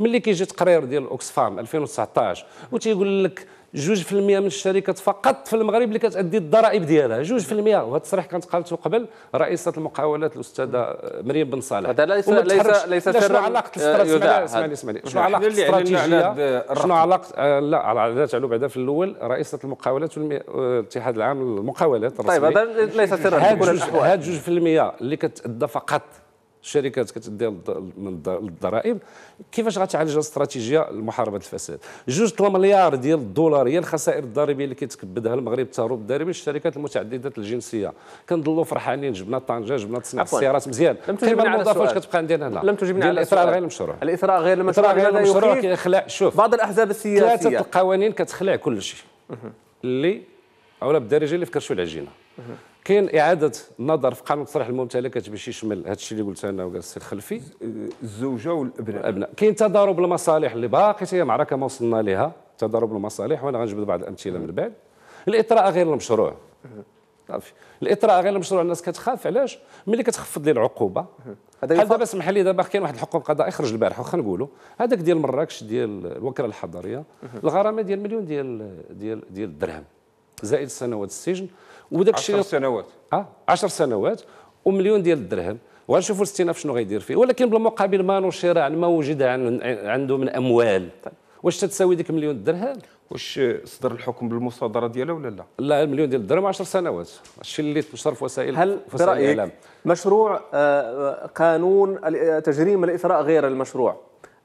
ملي كيجي تقرير ديال اوكسفام 2019 وتيقول لك 2% من الشركات فقط في المغرب اللي كتادي الضرائب ديالها 2% وهذا التصريح كانت قالته قبل رئيسه المقاولات الاستاذه مريم بن صالح هذا ليس ليس ليس شنو علاقه آه، الاستراتيجيه اسمعني اسمعني شنو علاقه يعني الاستراتيجيه شنو علاقه آه، لا على تعلو بعدا في الاول رئيسه المقاولات والاتحاد العام للمقاولات طيب هذا ليس سرا هاد 2% اللي كتادى فقط الشركات كتدير من الضرائب كيفاش غتعالج الاستراتيجيه لمحاربه الفساد جوج مليار ديال الدولار هي الخسائر الضريبيه اللي كيتكبدها المغرب التهرب الضريبي الشركات المتعدده الجنسيه كنضلوا فرحانين جبنا طنجه جبنا تصنيع السيارات مزيان القيمه المضافه واش كتبقى عندنا هنا لم تجبنا على الاثراء غير المشروع الاثراء غير المشروع غير المشروع كيخلع شوف بعض الاحزاب السياسيه ثلاثه القوانين كتخلع كل شيء اللي اولا بالدارجه اللي في كرشو العجينه كاين اعاده النظر في قانون تصريح الممتلكات باش يشمل هذا الشيء اللي قلت انا وقال السي الخلفي الزوجه والابناء الابناء كاين تضارب المصالح اللي باقي هي معركه ما وصلنا لها تضارب المصالح وانا غنجبد بعض الامثله من بعد الاطراء غير المشروع صافي الاطراء غير المشروع الناس كتخاف علاش ملي كتخفض لي العقوبه هذا دابا اسمح لي دابا كاين واحد الحكم قضائي خرج البارح واخا نقولوا هذاك ديال مراكش ديال الوكاله الحضريه الغرامه ديال مليون ديال ديال ديال الدرهم زائد سنوات السجن وداك الشيء 10 سنوات اه 10 سنوات ومليون ديال الدرهم وغنشوفوا الاستئناف شنو غيدير فيه ولكن بالمقابل ما نشير عن ما وجد عن عنده من اموال واش تتساوي ديك مليون درهم واش صدر الحكم بالمصادره ديالها ولا لا لا المليون ديال الدرهم 10 سنوات الشيء اللي تنشر في وسائل هل برأيك الاعلام مشروع آه، قانون تجريم الاثراء غير المشروع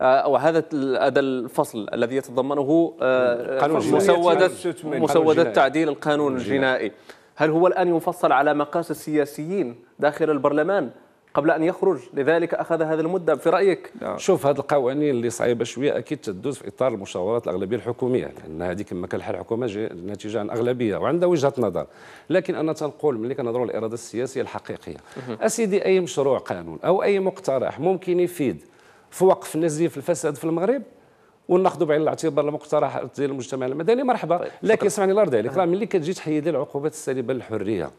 آه، وهذا هذا الفصل الذي يتضمنه آه، قانون مسودة مسودة تعديل القانون الجنائي هل هو الآن يفصل على مقاس السياسيين داخل البرلمان قبل أن يخرج لذلك أخذ هذا المدة في رأيك لا. شوف هذه القوانين اللي صعيبة شوية أكيد تدوز في إطار المشاورات الأغلبية الحكومية لأن هذه كما كان الحكومة نتيجة عن أغلبية وعندها وجهة نظر لكن أنا تنقول ملي كنهضروا الإرادة السياسية الحقيقية أسيدي أي مشروع قانون أو أي مقترح ممكن يفيد في وقف نزيف الفساد في المغرب وناخذوا بعين الاعتبار المقترحات ديال المجتمع المدني مرحبا طيب، لكن سمعني الله يرضي عليك راه ملي كتجي تحيد العقوبات السالبه للحريه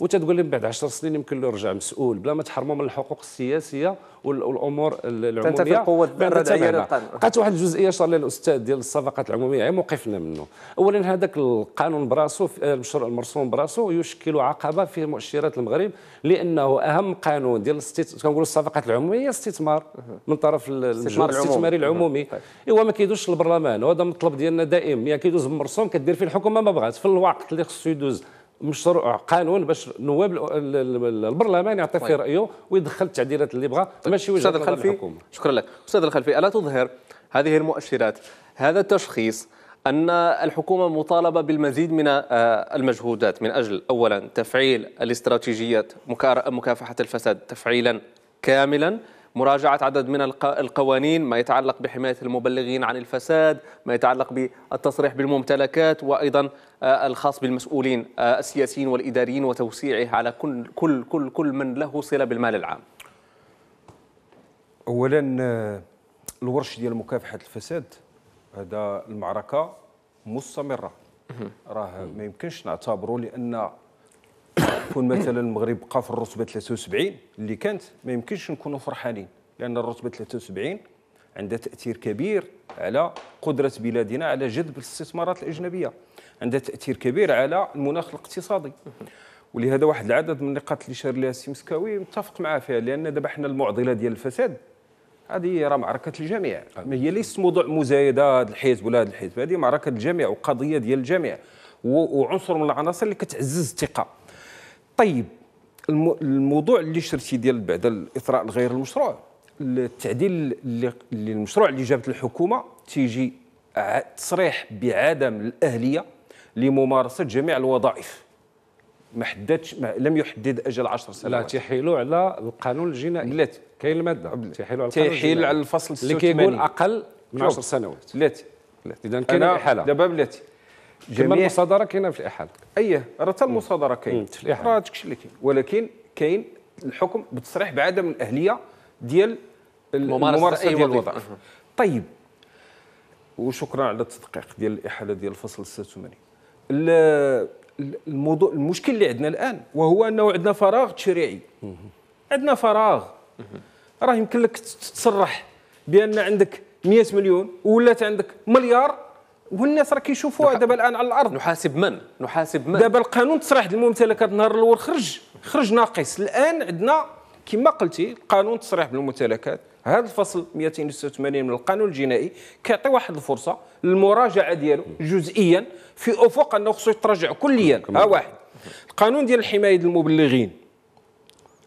وتتقول لي من بعد 10 سنين يمكن له يرجع مسؤول بلا ما تحرموا من الحقوق السياسيه والامور العموميه فانت في القوه الردعيه للقانون لقيت واحد الجزئيه شار الاستاذ ديال الصفقات العموميه غير يعني موقفنا منه اولا هذاك القانون براسو آه، المشروع المرسوم براسو يشكل عقبه في مؤشرات المغرب لانه اهم قانون ديال كنقولوا الصفقات العموميه هي استثمار من طرف المجهور الاستثماري العمومي هو طيب. ما كيدوزش للبرلمان وهذا مطلب ديالنا دائم يا يعني كيدوز بالمرسوم كدير فيه الحكومه ما بغات في الوقت اللي خصو يدوز مشروع قانون باش نواب البرلمان يعطي فيه رايه ويدخل التعديلات اللي بغى طيب. ماشي وجهه نظر الحكومه شكرا لك استاذ الخلفي الا تظهر هذه المؤشرات هذا التشخيص أن الحكومة مطالبة بالمزيد من آه، المجهودات من أجل أولا تفعيل الاستراتيجية مكافحة الفساد تفعيلا كاملا مراجعة عدد من القوانين ما يتعلق بحماية المبلغين عن الفساد ما يتعلق بالتصريح بالممتلكات وأيضا آه، الخاص بالمسؤولين آه، السياسيين والإداريين وتوسيعه على كل, كل, كل, كل من له صلة بالمال العام أولا آه، الورش ديال مكافحة الفساد هذا المعركة مستمرة راه ما يمكنش نعتبره لأن كون مثلا المغرب بقى في الرتبه 73 اللي كانت ما يمكنش نكونوا فرحانين لان الرتبه 73 عندها تاثير كبير على قدره بلادنا على جذب الاستثمارات الاجنبيه عندها تاثير كبير على المناخ الاقتصادي ولهذا واحد العدد من النقاط اللي شار لها السي متفق معاه فيها لان دابا حنا المعضله ديال الفساد هذه راه معركه الجميع ما هي ليست موضوع مزايده هذا الحزب ولا هذا الحزب هذه معركه الجميع وقضيه ديال الجميع وعنصر من العناصر اللي كتعزز الثقه طيب الموضوع اللي شرتي ديال بعد الاثراء الغير المشروع التعديل اللي المشروع اللي جابت الحكومه تيجي تصريح بعدم الاهليه لممارسه جميع الوظائف ما حددش ما لم يحدد اجل 10 سنوات لا تيحيلوا على القانون الجنائي لا كاين الماده تيحيلوا على تيحيل على الفصل اللي كيقول اقل من 10 سنوات لا لا اذا كاين احاله دابا بلاتي جميع المصادره كاينه في الاحاله اي راه حتى المصادره كاين في الاحاله راه داكشي اللي كاين ولكن كاين الحكم بالتصريح بعدم الاهليه ديال الممارسه, ديال الوضع طيب وشكرا على التدقيق ديال الاحاله ديال الفصل 86 الموضوع المشكل اللي عندنا الان وهو انه عندنا فراغ تشريعي عندنا فراغ راه يمكن لك تصرح بان عندك 100 مليون ولات عندك مليار والناس راه كيشوفوها دابا الان على الارض نحاسب من نحاسب من دابا القانون تصريح الممتلكات النهار الاول خرج خرج ناقص الان عندنا كما قلتي القانون تصريح بالممتلكات هذا الفصل 286 من القانون الجنائي كيعطي واحد الفرصه للمراجعه ديالو جزئيا في افق انه خصو يتراجع كليا ها واحد القانون ديال الحمايه المبلغين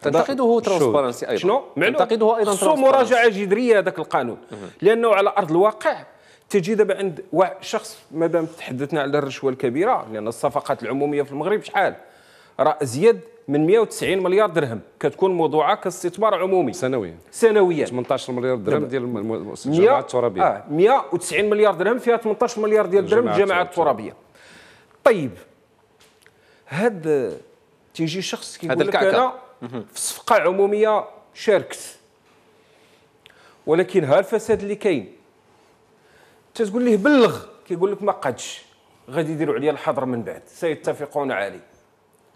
تنتقده ترانسبرنسي ايضا شنو؟ معلوم تنتقده ايضا خصو مراجعه جذريه هذاك القانون لانه على ارض الواقع تجي دابا عند شخص مادام تحدثنا على الرشوه الكبيره لان الصفقات العموميه في المغرب شحال راه ازيد من 190 مليار درهم كتكون موضوعه كاستثمار عمومي سنويا سنويا 18 مليار درهم ديال الجماعات الترابيه اه 190 مليار درهم فيها 18 مليار ديال درهم الجماعات الترابيه طيب هاد تيجي شخص كيقول لك انا في صفقه عموميه شاركت ولكن ها الفساد اللي كاين تقول ليه بلغ كيقول لك ما قادش غادي يديروا عليا الحظر من بعد سيتفقون علي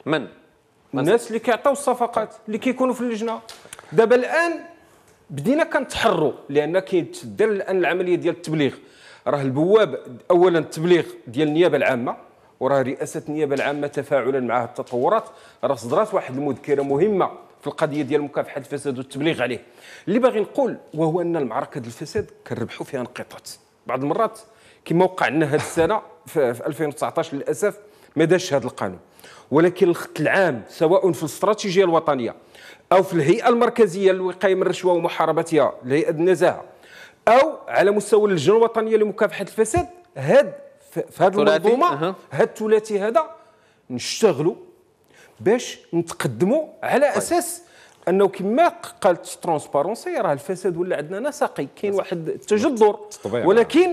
من الناس اللي كيعطيو الصفقات اللي كيكونوا في اللجنه دابا الان بدينا كنتحروا لان كيدير الان العمليه ديال التبليغ راه البواب اولا التبليغ ديال النيابه العامه وراه رئاسه النيابه العامه تفاعلا مع هذه التطورات راه صدرات واحد المذكره مهمه في القضيه ديال مكافحه الفساد والتبليغ عليه اللي باغي نقول وهو ان المعركه ديال الفساد كنربحوا فيها نقيطات بعض المرات كما وقع لنا هذه السنه في 2019 للاسف ما داش هذا القانون ولكن الخط العام سواء في الاستراتيجيه الوطنيه او في الهيئه المركزيه للوقايه من الرشوه ومحاربتها الهيئه النزاهه او على مستوى اللجنه الوطنيه لمكافحه الفساد هاد في هذه المنظومه هاد الثلاثي هذا نشتغلوا باش نتقدموا على طيب. اساس انه كما قالت ترونسبارونسي راه الفساد ولا عندنا نسقي كاين واحد التجذر ولكن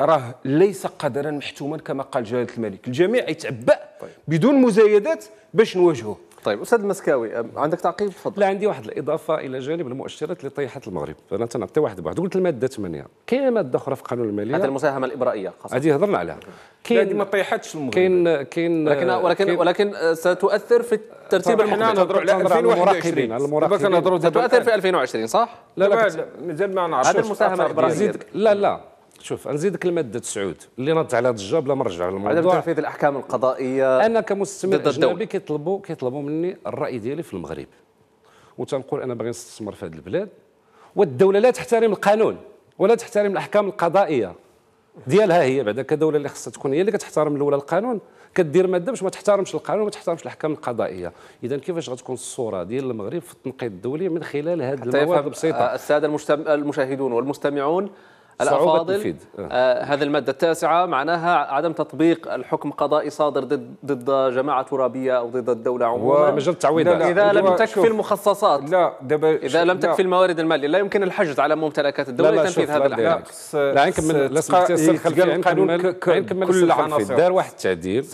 راه ليس قدرا محتوما كما قال جلاله الملك الجميع يتعبأ طيب. بدون مزايدات باش نواجهوه طيب استاذ المسكاوي عندك تعقيب تفضل لا عندي واحد الاضافه الى جانب المؤشرات اللي طيحت المغرب انا تنعطي واحد بعد قلت الماده 8 كاين ماده اخرى في قانون الماليه هذه المساهمه الابرائيه خاصه هذه هضرنا عليها كاين ما طيحتش المغرب كاين كاين ولكن ولكن كين ولكن آه، ستؤثر في الترتيب طيب، المقدم نهضروا على 2021 المراقبين تؤثر في 2020 صح؟ لا لا مازال ما نعرفش هذه المساهمه الابرائيه لا لا شوف نزيدك الماده 9 اللي نط على هذا الجاب بلا مرجع للموضوع عدم تنفيذ الاحكام القضائيه انا كمستثمر اجنبي كيطلبوا كيطلبوا مني الراي ديالي في المغرب وتنقول انا باغي نستثمر في هذه البلاد والدوله لا تحترم القانون ولا تحترم الاحكام القضائيه ديالها هي بعدا كدوله اللي خصها تكون هي اللي كتحترم الاولى القانون كدير ماده باش ما تحترمش القانون وما تحترمش الاحكام القضائيه اذا كيفاش غتكون الصوره ديال المغرب في التنقيط الدولي من خلال هذه المواد البسيطه آه، الساده المشاهدون والمستمعون الافاضل آه. آه هذه الماده التاسعه معناها عدم تطبيق الحكم قضائي صادر ضد ضد جماعه ترابيه او ضد الدوله عموما ومجال التعويض اذا لم تكفي المخصصات لا دابا اذا لم تكفي الموارد الماليه لا يمكن الحجز على ممتلكات الدوله لتنفيذ هذا الاحكام لا نكمل لا نكمل كل العناصر دار واحد التعديل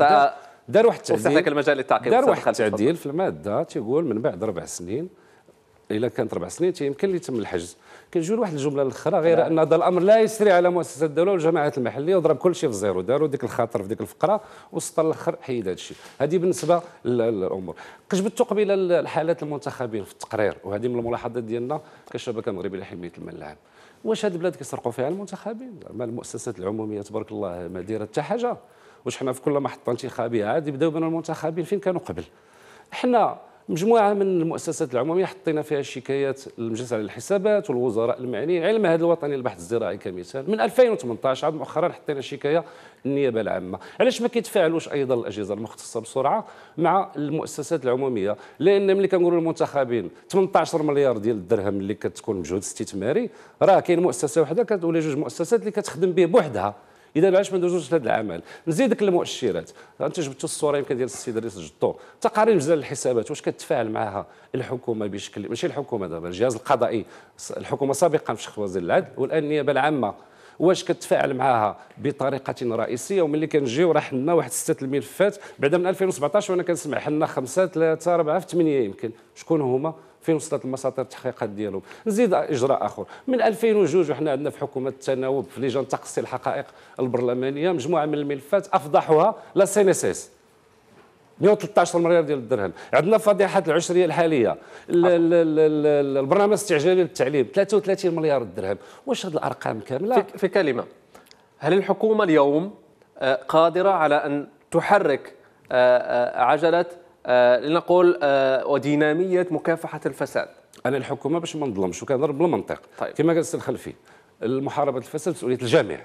دار واحد التعديل المجال للتعقيب دار واحد التعديل في الماده تيقول من بعد أربع سنين الا كانت ربع سنين تيمكن اللي تم الحجز كنجيو لواحد الجمله الاخرى غير نعم. ان هذا الامر لا يسري على مؤسسه الدوله والجماعات المحليه وضرب كل شيء في الزيرو داروا ديك الخاطر في ديك الفقره وسط الاخر حيد هذا الشيء هذه بالنسبه للامور كجبدتو قبيله الحالات المنتخبين في التقرير وهذه من الملاحظات ديالنا كشبكه مغربيه لحمايه المال العام واش هذه البلاد كيسرقوا فيها المنتخبين ما المؤسسات العموميه تبارك الله ما دايره حتى حاجه واش حنا في كل محطه انتخابيه عاد يبداو بنا المنتخبين فين كانوا قبل حنا مجموعه من المؤسسات العموميه حطينا فيها شكايات للمجلس على الحسابات والوزراء المعنيين على المعهد الوطني للبحث الزراعي كمثال من 2018 عاد مؤخرا حطينا شكايه للنيابه العامه علاش ما كيتفاعلوش ايضا الاجهزه المختصه بسرعه مع المؤسسات العموميه لان ملي كنقولوا للمنتخبين 18 مليار ديال الدرهم اللي كتكون مجهود استثماري راه كاين مؤسسه وحده ولا جوج مؤسسات اللي كتخدم به بوحدها اذا علاش ما ندوزوش لهذا العمل نزيدك المؤشرات انت جبتوا الصوره يمكن ديال السيد رئيس جطو تقارير وزاره الحسابات واش كتفاعل معها الحكومه بشكل ماشي الحكومه دابا الجهاز القضائي الحكومه سابقا في شخص وزير العدل والان النيابه العامه واش كتفاعل معها بطريقه رئيسيه وملي كنجيو راه حنا واحد سته الملفات بعدا من 2017 وانا كنسمع حنا خمسه ثلاثه اربعه في ثمانيه يمكن شكون هما فين وصلت المساطر التحقيقات ديالهم نزيد اجراء اخر من 2002 وحنا عندنا في حكومه التناوب في لجان تقصي الحقائق البرلمانيه مجموعه من الملفات افضحها لا سي ان اس اس 113 مليار ديال الدرهم عندنا فضيحه العشريه الحاليه البرنامج الاستعجالي للتعليم 33 مليار درهم واش هذه الارقام كامله في كلمه هل الحكومه اليوم آه، قادره على ان تحرك آه، آه، عجله آه، لنقول آه، وديناميه مكافحه الفساد انا الحكومه باش ما نظلمش ضرب بالمنطق طيب. كما قال السي الخلفي المحاربه الفساد مسؤوليه الجميع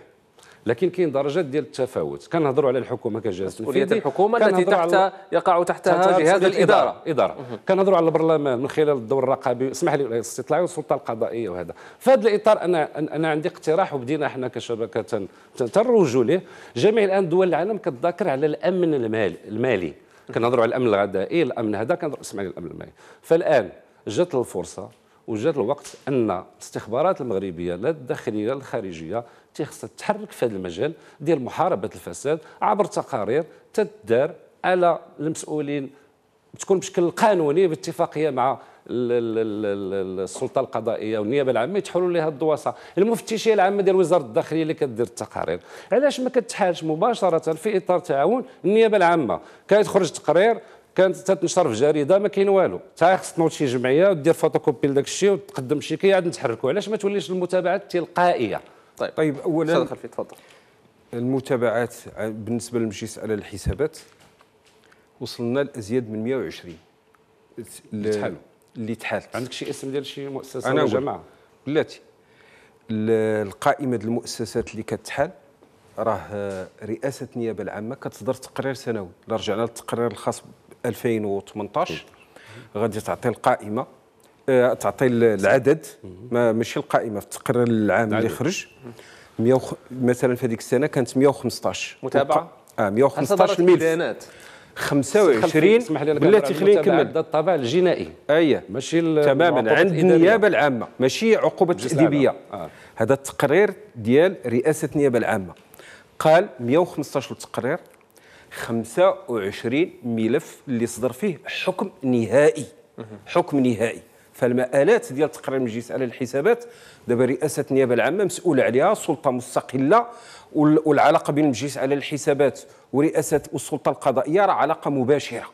لكن كاين درجات ديال التفاوت كنهضروا على الحكومه كجهاز مسؤوليه الحكومه التي تحت يقع تحتها جهاز الاداره اداره كنهضروا على البرلمان من خلال الدور الرقابي اسمح لي الاستطلاعي والسلطه القضائيه وهذا في هذا الاطار انا انا عندي اقتراح وبدينا احنا كشبكه تنروجوا ليه جميع الان دول العالم كتذاكر على الامن المالي, المالي. كنهضروا على الامن الغذائي إيه الامن هذا كنهضروا اسمع الامن المائي فالان جات الفرصه وجات الوقت ان الاستخبارات المغربيه لا الداخليه لا الخارجيه تيخصها تتحرك في هذا المجال ديال محاربه الفساد عبر تقارير تدار على المسؤولين تكون بشكل قانوني باتفاقيه مع السلطه القضائيه والنيابه العامه يتحولوا لها الدواسه المفتشيه العامه ديال وزاره الداخليه اللي كدير التقارير علاش ما كتحالش مباشره في اطار تعاون النيابه العامه كيخرج تقرير كانت تتنشر في جريده ما كاين والو تا خص تنوض شي جمعيه ودير فوتوكوبي لداك الشيء وتقدم شي كي عاد نتحركوا علاش ما توليش المتابعه التلقائيه طيب طيب اولا تفضل المتابعات بالنسبه للمجلس على الحسابات وصلنا لازيد من 120 اللي تحالوا اللي تحالت عندك شي اسم ديال شي مؤسسه ولا جماعه بلاتي القائمه ديال المؤسسات اللي كتحال راه رئاسه النيابه العامه كتصدر تقرير سنوي الا رجعنا للتقرير الخاص ب 2018 غادي تعطي القائمه آه، تعطي العدد ماشي القائمه في التقرير العام اللي خرج مثلا في هذيك السنه كانت 115 متابعه اه 115 الملف 25 اسمح لي بلاتي خلينا نكمل الطابع الجنائي اي ماشي تماما عند النيابه العامه ماشي عقوبه تاديبيه آه. هذا التقرير ديال رئاسه النيابه العامه قال 115 تقرير 25 ملف اللي صدر فيه حكم نهائي حكم نهائي فالمآلات ديال تقرير مجلس على الحسابات دابا رئاسه النيابه العامه مسؤوله عليها سلطه مستقله والعلاقه بين المجلس على الحسابات ورئاسه والسلطه القضائيه راه علاقه مباشره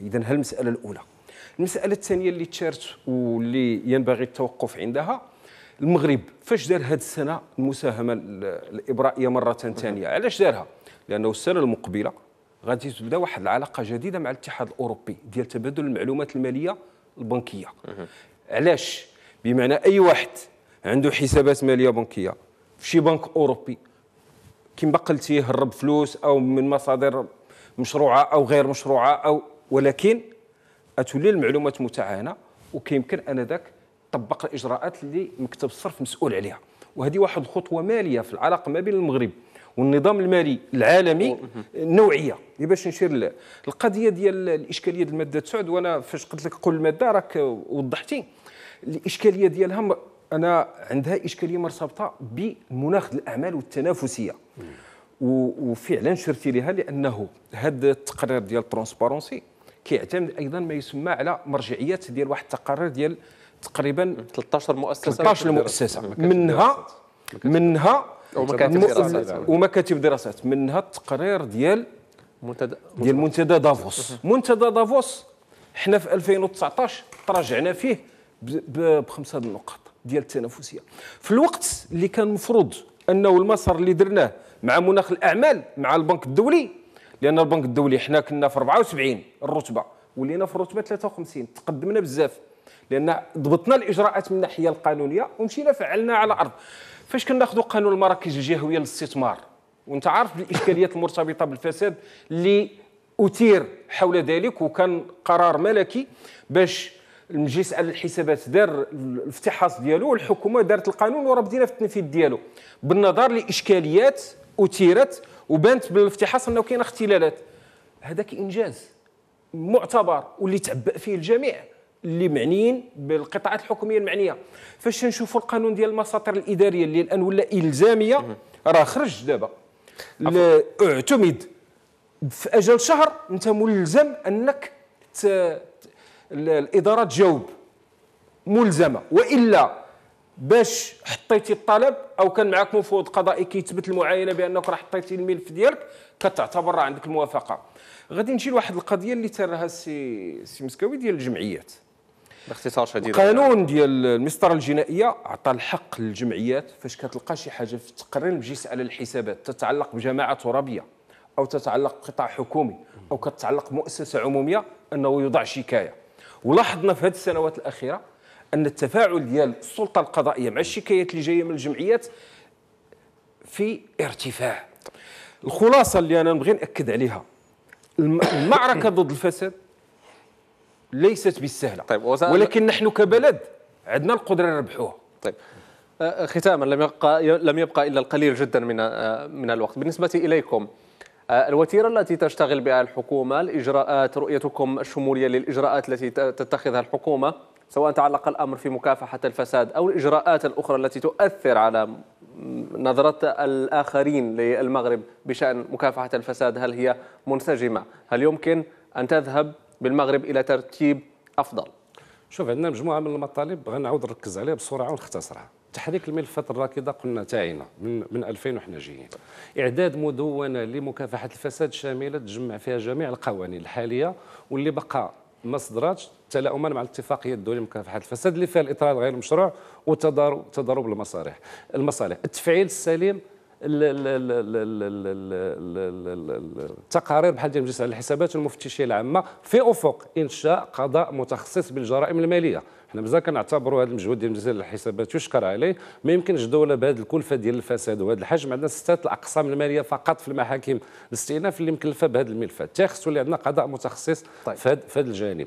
اذا هالمساله الاولى المساله الثانيه اللي تشارت واللي ينبغي التوقف عندها المغرب فاش دار هذه السنه المساهمه الابرائيه مره ثانيه علاش دارها لانه السنه المقبله غادي تبدا واحد العلاقه جديده مع الاتحاد الاوروبي ديال تبادل المعلومات الماليه البنكيه علاش بمعنى اي واحد عنده حسابات ماليه بنكيه في شي بنك اوروبي كما قلتي هرب فلوس او من مصادر مشروعه او غير مشروعه او ولكن اتولي المعلومات متعانه وكيمكن انذاك طبق الاجراءات اللي مكتب الصرف مسؤول عليها وهذه واحد الخطوه ماليه في العلاقه ما بين المغرب والنظام المالي العالمي نوعيه إيه، باش نشير القضيه ديال الاشكاليه ديال الماده 9 وانا فاش قلت لك قول الماده راك وضحتي الاشكاليه ديالها انا عندها اشكاليه مرتبطه بمناخ الاعمال والتنافسيه وفعلا شرتي لها لانه هذا التقرير ديال ترونسبارونسي كيعتمد ايضا ما يسمى على مرجعيات ديال واحد التقرير ديال تقريبا 13 مؤسسه 13 مؤسسه منها منها ومكاتب دراسات ومكاتب دراسات منها التقرير ديال منتدى ديال منتدى دافوس منتدى دافوس حنا في 2019 تراجعنا فيه بخمسه النقاط ديال التنافسيه في الوقت اللي كان المفروض انه المسار اللي درناه مع مناخ الاعمال مع البنك الدولي لان البنك الدولي حنا كنا في 74 الرتبه ولينا في الرتبه 53 تقدمنا بزاف لان ضبطنا الاجراءات من الناحيه القانونيه ومشينا فعلنا على ارض فاش كناخذوا قانون المراكز الجهويه للاستثمار وانت عارف الاشكاليات المرتبطه بالفساد اللي اثير حول ذلك وكان قرار ملكي باش المجلس على الحسابات دار الافتحاص ديالو والحكومه دارت القانون وراه بدينا في التنفيذ ديالو بالنظر لاشكاليات اثيرت وبانت بالافتحاص انه كاين اختلالات هذاك انجاز معتبر واللي تعبأ فيه الجميع اللي معنيين بالقطاعات الحكوميه المعنيه فاش نشوفوا القانون ديال المساطر الاداريه اللي الان ولا الزاميه راه خرج دابا اعتمد في اجل شهر انت ملزم انك ت... الاداره تجاوب ملزمه والا باش حطيتي الطلب او كان معك مفوض قضائي كيثبت المعاينه بانك راه حطيتي الملف ديالك كتعتبر راه عندك الموافقه غادي نجي لواحد القضيه اللي تراها السي سي مسكاوي ديال الجمعيات باختصار شديد القانون ديال المسطره الجنائيه عطى الحق للجمعيات فاش كتلقى شي حاجه في التقرير بجيس على الحسابات تتعلق بجماعه ترابيه او تتعلق بقطاع حكومي او كتتعلق مؤسسه عموميه انه يوضع شكايه ولاحظنا في هذه السنوات الاخيره ان التفاعل ديال السلطه القضائيه مع الشكايات اللي جايه من الجمعيات في ارتفاع الخلاصه اللي انا نبغي ناكد عليها المعركه ضد الفساد ليست بالسهله طيب ولكن نحن كبلد عندنا القدره نربحوها طيب أه، أه، ختاما لم يبقى لم يبقى الا القليل جدا من أه، من الوقت بالنسبه اليكم الوتيره التي تشتغل بها الحكومه الاجراءات رؤيتكم الشموليه للاجراءات التي تتخذها الحكومه سواء تعلق الامر في مكافحه الفساد او الاجراءات الاخرى التي تؤثر على نظرة الآخرين للمغرب بشأن مكافحة الفساد هل هي منسجمة؟ هل يمكن أن تذهب بالمغرب الى ترتيب افضل شوف عندنا مجموعه من المطالب غنعاود نركز عليها بسرعه ونختصرها تحريك الملفات الراكده قلنا تاعينا من من 2000 وحنا جايين اعداد مدونه لمكافحه الفساد شامله تجمع فيها جميع القوانين الحاليه واللي بقى ما صدراتش تلاؤما مع الاتفاقيه الدوليه لمكافحه الفساد اللي فيها الاطراد غير المشروع وتضارب تضارب المصالح المصالح التفعيل السليم التقارير بحال ديال مجلس على الحسابات والمفتشيه العامه في افق انشاء قضاء متخصص بالجرائم الماليه حنا مازال كنعتبروا هذا المجهود ديال مجلس الحسابات يشكر عليه ما يمكنش دوله بهذه الكلفه ديال الفساد وهذا الحجم عندنا سته الاقسام الماليه فقط في المحاكم الاستئناف اللي مكلفه بهذا الملف التاخس اللي عندنا قضاء متخصص طيب. في هذا الجانب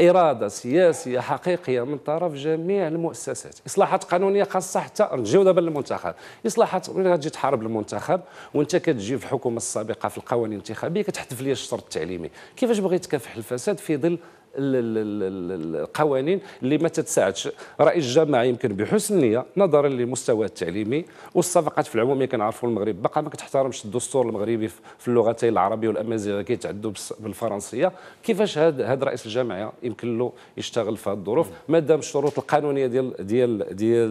اراده سياسيه حقيقيه من طرف جميع المؤسسات اصلاحات قانونيه خاصه حتى نجيو دابا للمنتخب اصلاحات ملي غتجي تحارب المنتخب وانت كتجي في الحكومه السابقه في القوانين الانتخابيه كتحذف لي الشرط التعليمي كيفاش بغيت تكافح الفساد في ظل القوانين اللي ما تتساعدش رئيس الجامعه يمكن بحسن نيه نظرا للمستوى التعليمي والصفقات في العموم كنعرفوا المغرب بقى ما كتحترمش الدستور المغربي في اللغتين العربيه والامازيغيه كيتعدوا بالفرنسيه كيفاش هاد هاد رئيس الجامعه يمكن له يشتغل في هذه الظروف ما دام الشروط القانونيه ديال ديال ديال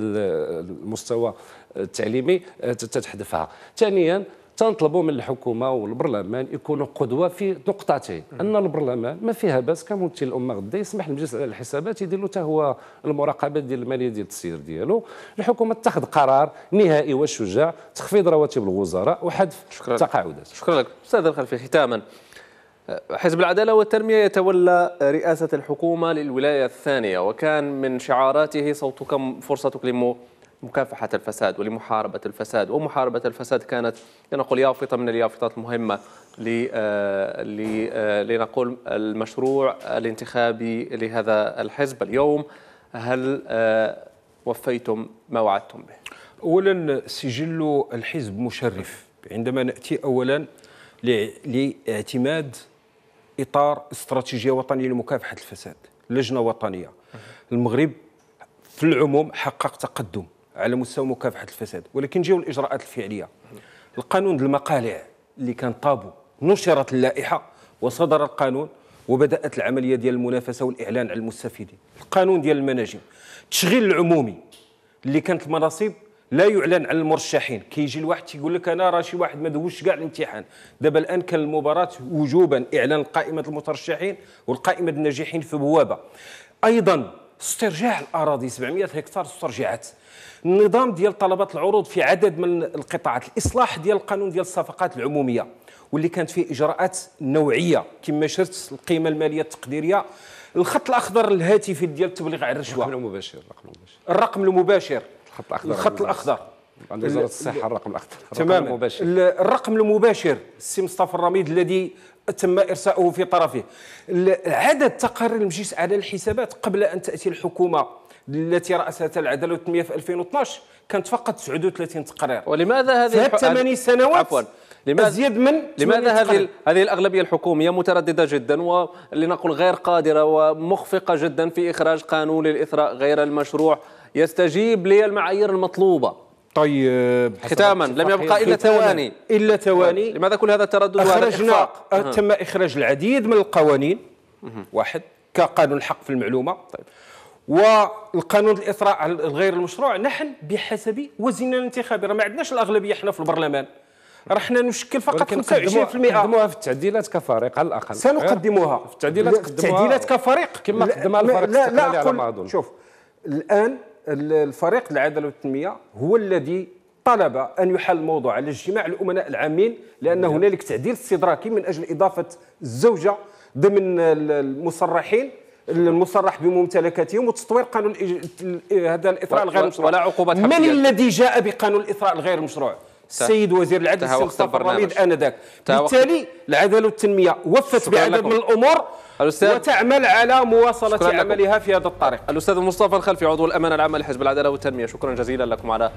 المستوى التعليمي آه، تتحذفها ثانيا تنطلبوا من الحكومه والبرلمان يكونوا قدوه في نقطتين ان البرلمان ما فيها باس كممثل الامه غدا يسمح لمجلس الحسابات يدير له هو المراقبه ديال الماليه ديال التسيير ديالو الحكومه تاخذ قرار نهائي وشجاع تخفيض رواتب الوزراء وحذف التقاعدات شكرا لك استاذ الخلفي ختاما حزب العداله والتنميه يتولى رئاسه الحكومه للولايه الثانيه وكان من شعاراته صوتك فرصتك لمو مكافحة الفساد ولمحاربة الفساد ومحاربة الفساد كانت لنقول يافطة من اليافطات المهمة آه، آه، لنقول المشروع الانتخابي لهذا الحزب اليوم هل آه، وفيتم ما وعدتم به؟ أولا سجل الحزب مشرف عندما نأتي أولا لاعتماد إطار استراتيجية وطنية لمكافحة الفساد لجنة وطنية المغرب في العموم حقق تقدم على مستوى مكافحه الفساد ولكن جاءوا الاجراءات الفعليه القانون المقالع اللي كان طابو نشرت اللائحه وصدر القانون وبدات العمليه ديال المنافسه والاعلان على المستفيدين القانون ديال المناجم التشغيل العمومي اللي كانت المناصب لا يعلن عن المرشحين كيجي الواحد تيقول لك انا راه شي واحد ما دوش كاع الامتحان دابا الان كان المباراه وجوبا اعلان قائمه المترشحين والقائمه الناجحين في بوابه ايضا استرجاع الاراضي 700 هكتار استرجعت النظام ديال طلبات العروض في عدد من القطاعات الاصلاح ديال القانون ديال الصفقات العموميه واللي كانت فيه اجراءات نوعيه كما شرت القيمه الماليه التقديريه الخط الاخضر الهاتفي ديال التبليغ على الرشوه الرقم المباشر الرقم المباشر الرقم المباشر الخط الاخضر الخط الاخضر عند وزاره الصحه الرقم الاخضر تمام المباشر. الرقم المباشر السي مصطفى الرميد الذي تم ارساؤه في طرفه عدد تقارير المجلس على الحسابات قبل ان تاتي الحكومه التي رأسها العداله والتنميه في 2012 كانت فقط 39 تقرير ولماذا هذه الح... 8 سنوات عفوا لماذا ازيد من لماذا هذه هذه الاغلبيه الحكوميه متردده جدا ولنقل غير قادره ومخفقه جدا في اخراج قانون الاثراء غير المشروع يستجيب للمعايير المطلوبه طيب ختاما لم يبقى الا ثواني الا ثواني طيب، لماذا كل هذا التردد اخرجنا أه، تم اخراج العديد من القوانين واحد كقانون الحق في المعلومه طيب والقانون الاثراء الغير المشروع نحن بحسب وزننا الانتخابي راه ما عندناش الاغلبيه حنا في البرلمان راه حنا نشكل فقط 25% قدموها في التعديلات كفريق على الاقل سنقدموها في التعديلات قدموها التعديلات كفريق كما قدمها الفريق لا لا على ما اظن شوف الان الفريق العداله والتنميه هو الذي طلب ان يحل الموضوع على اجتماع الامناء العامين لان نعم. هنالك تعديل استدراكي من اجل اضافه الزوجه ضمن المصرحين المصرح بممتلكاتهم وتطوير قانون هذا الاثراء الغير مشروع ولا عقوبه من الذي جاء بقانون الاثراء الغير مشروع السيد وزير العدل مصطفى الرميد انذاك بالتالي العداله والتنميه وفت بعدد من الامور الأستاذ وتعمل على مواصلة عملها في هذا الطريق الأستاذ مصطفى الخلفي عضو الأمانة العامة لحزب العدالة والتنمية شكرا جزيلا لكم على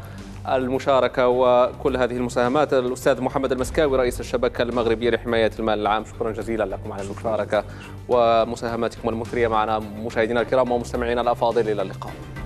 المشاركة وكل هذه المساهمات الأستاذ محمد المسكاوي رئيس الشبكة المغربية لحماية المال العام شكرا جزيلا لكم على المشاركة ومساهماتكم المثرية معنا مشاهدينا الكرام ومستمعينا الأفاضل إلى اللقاء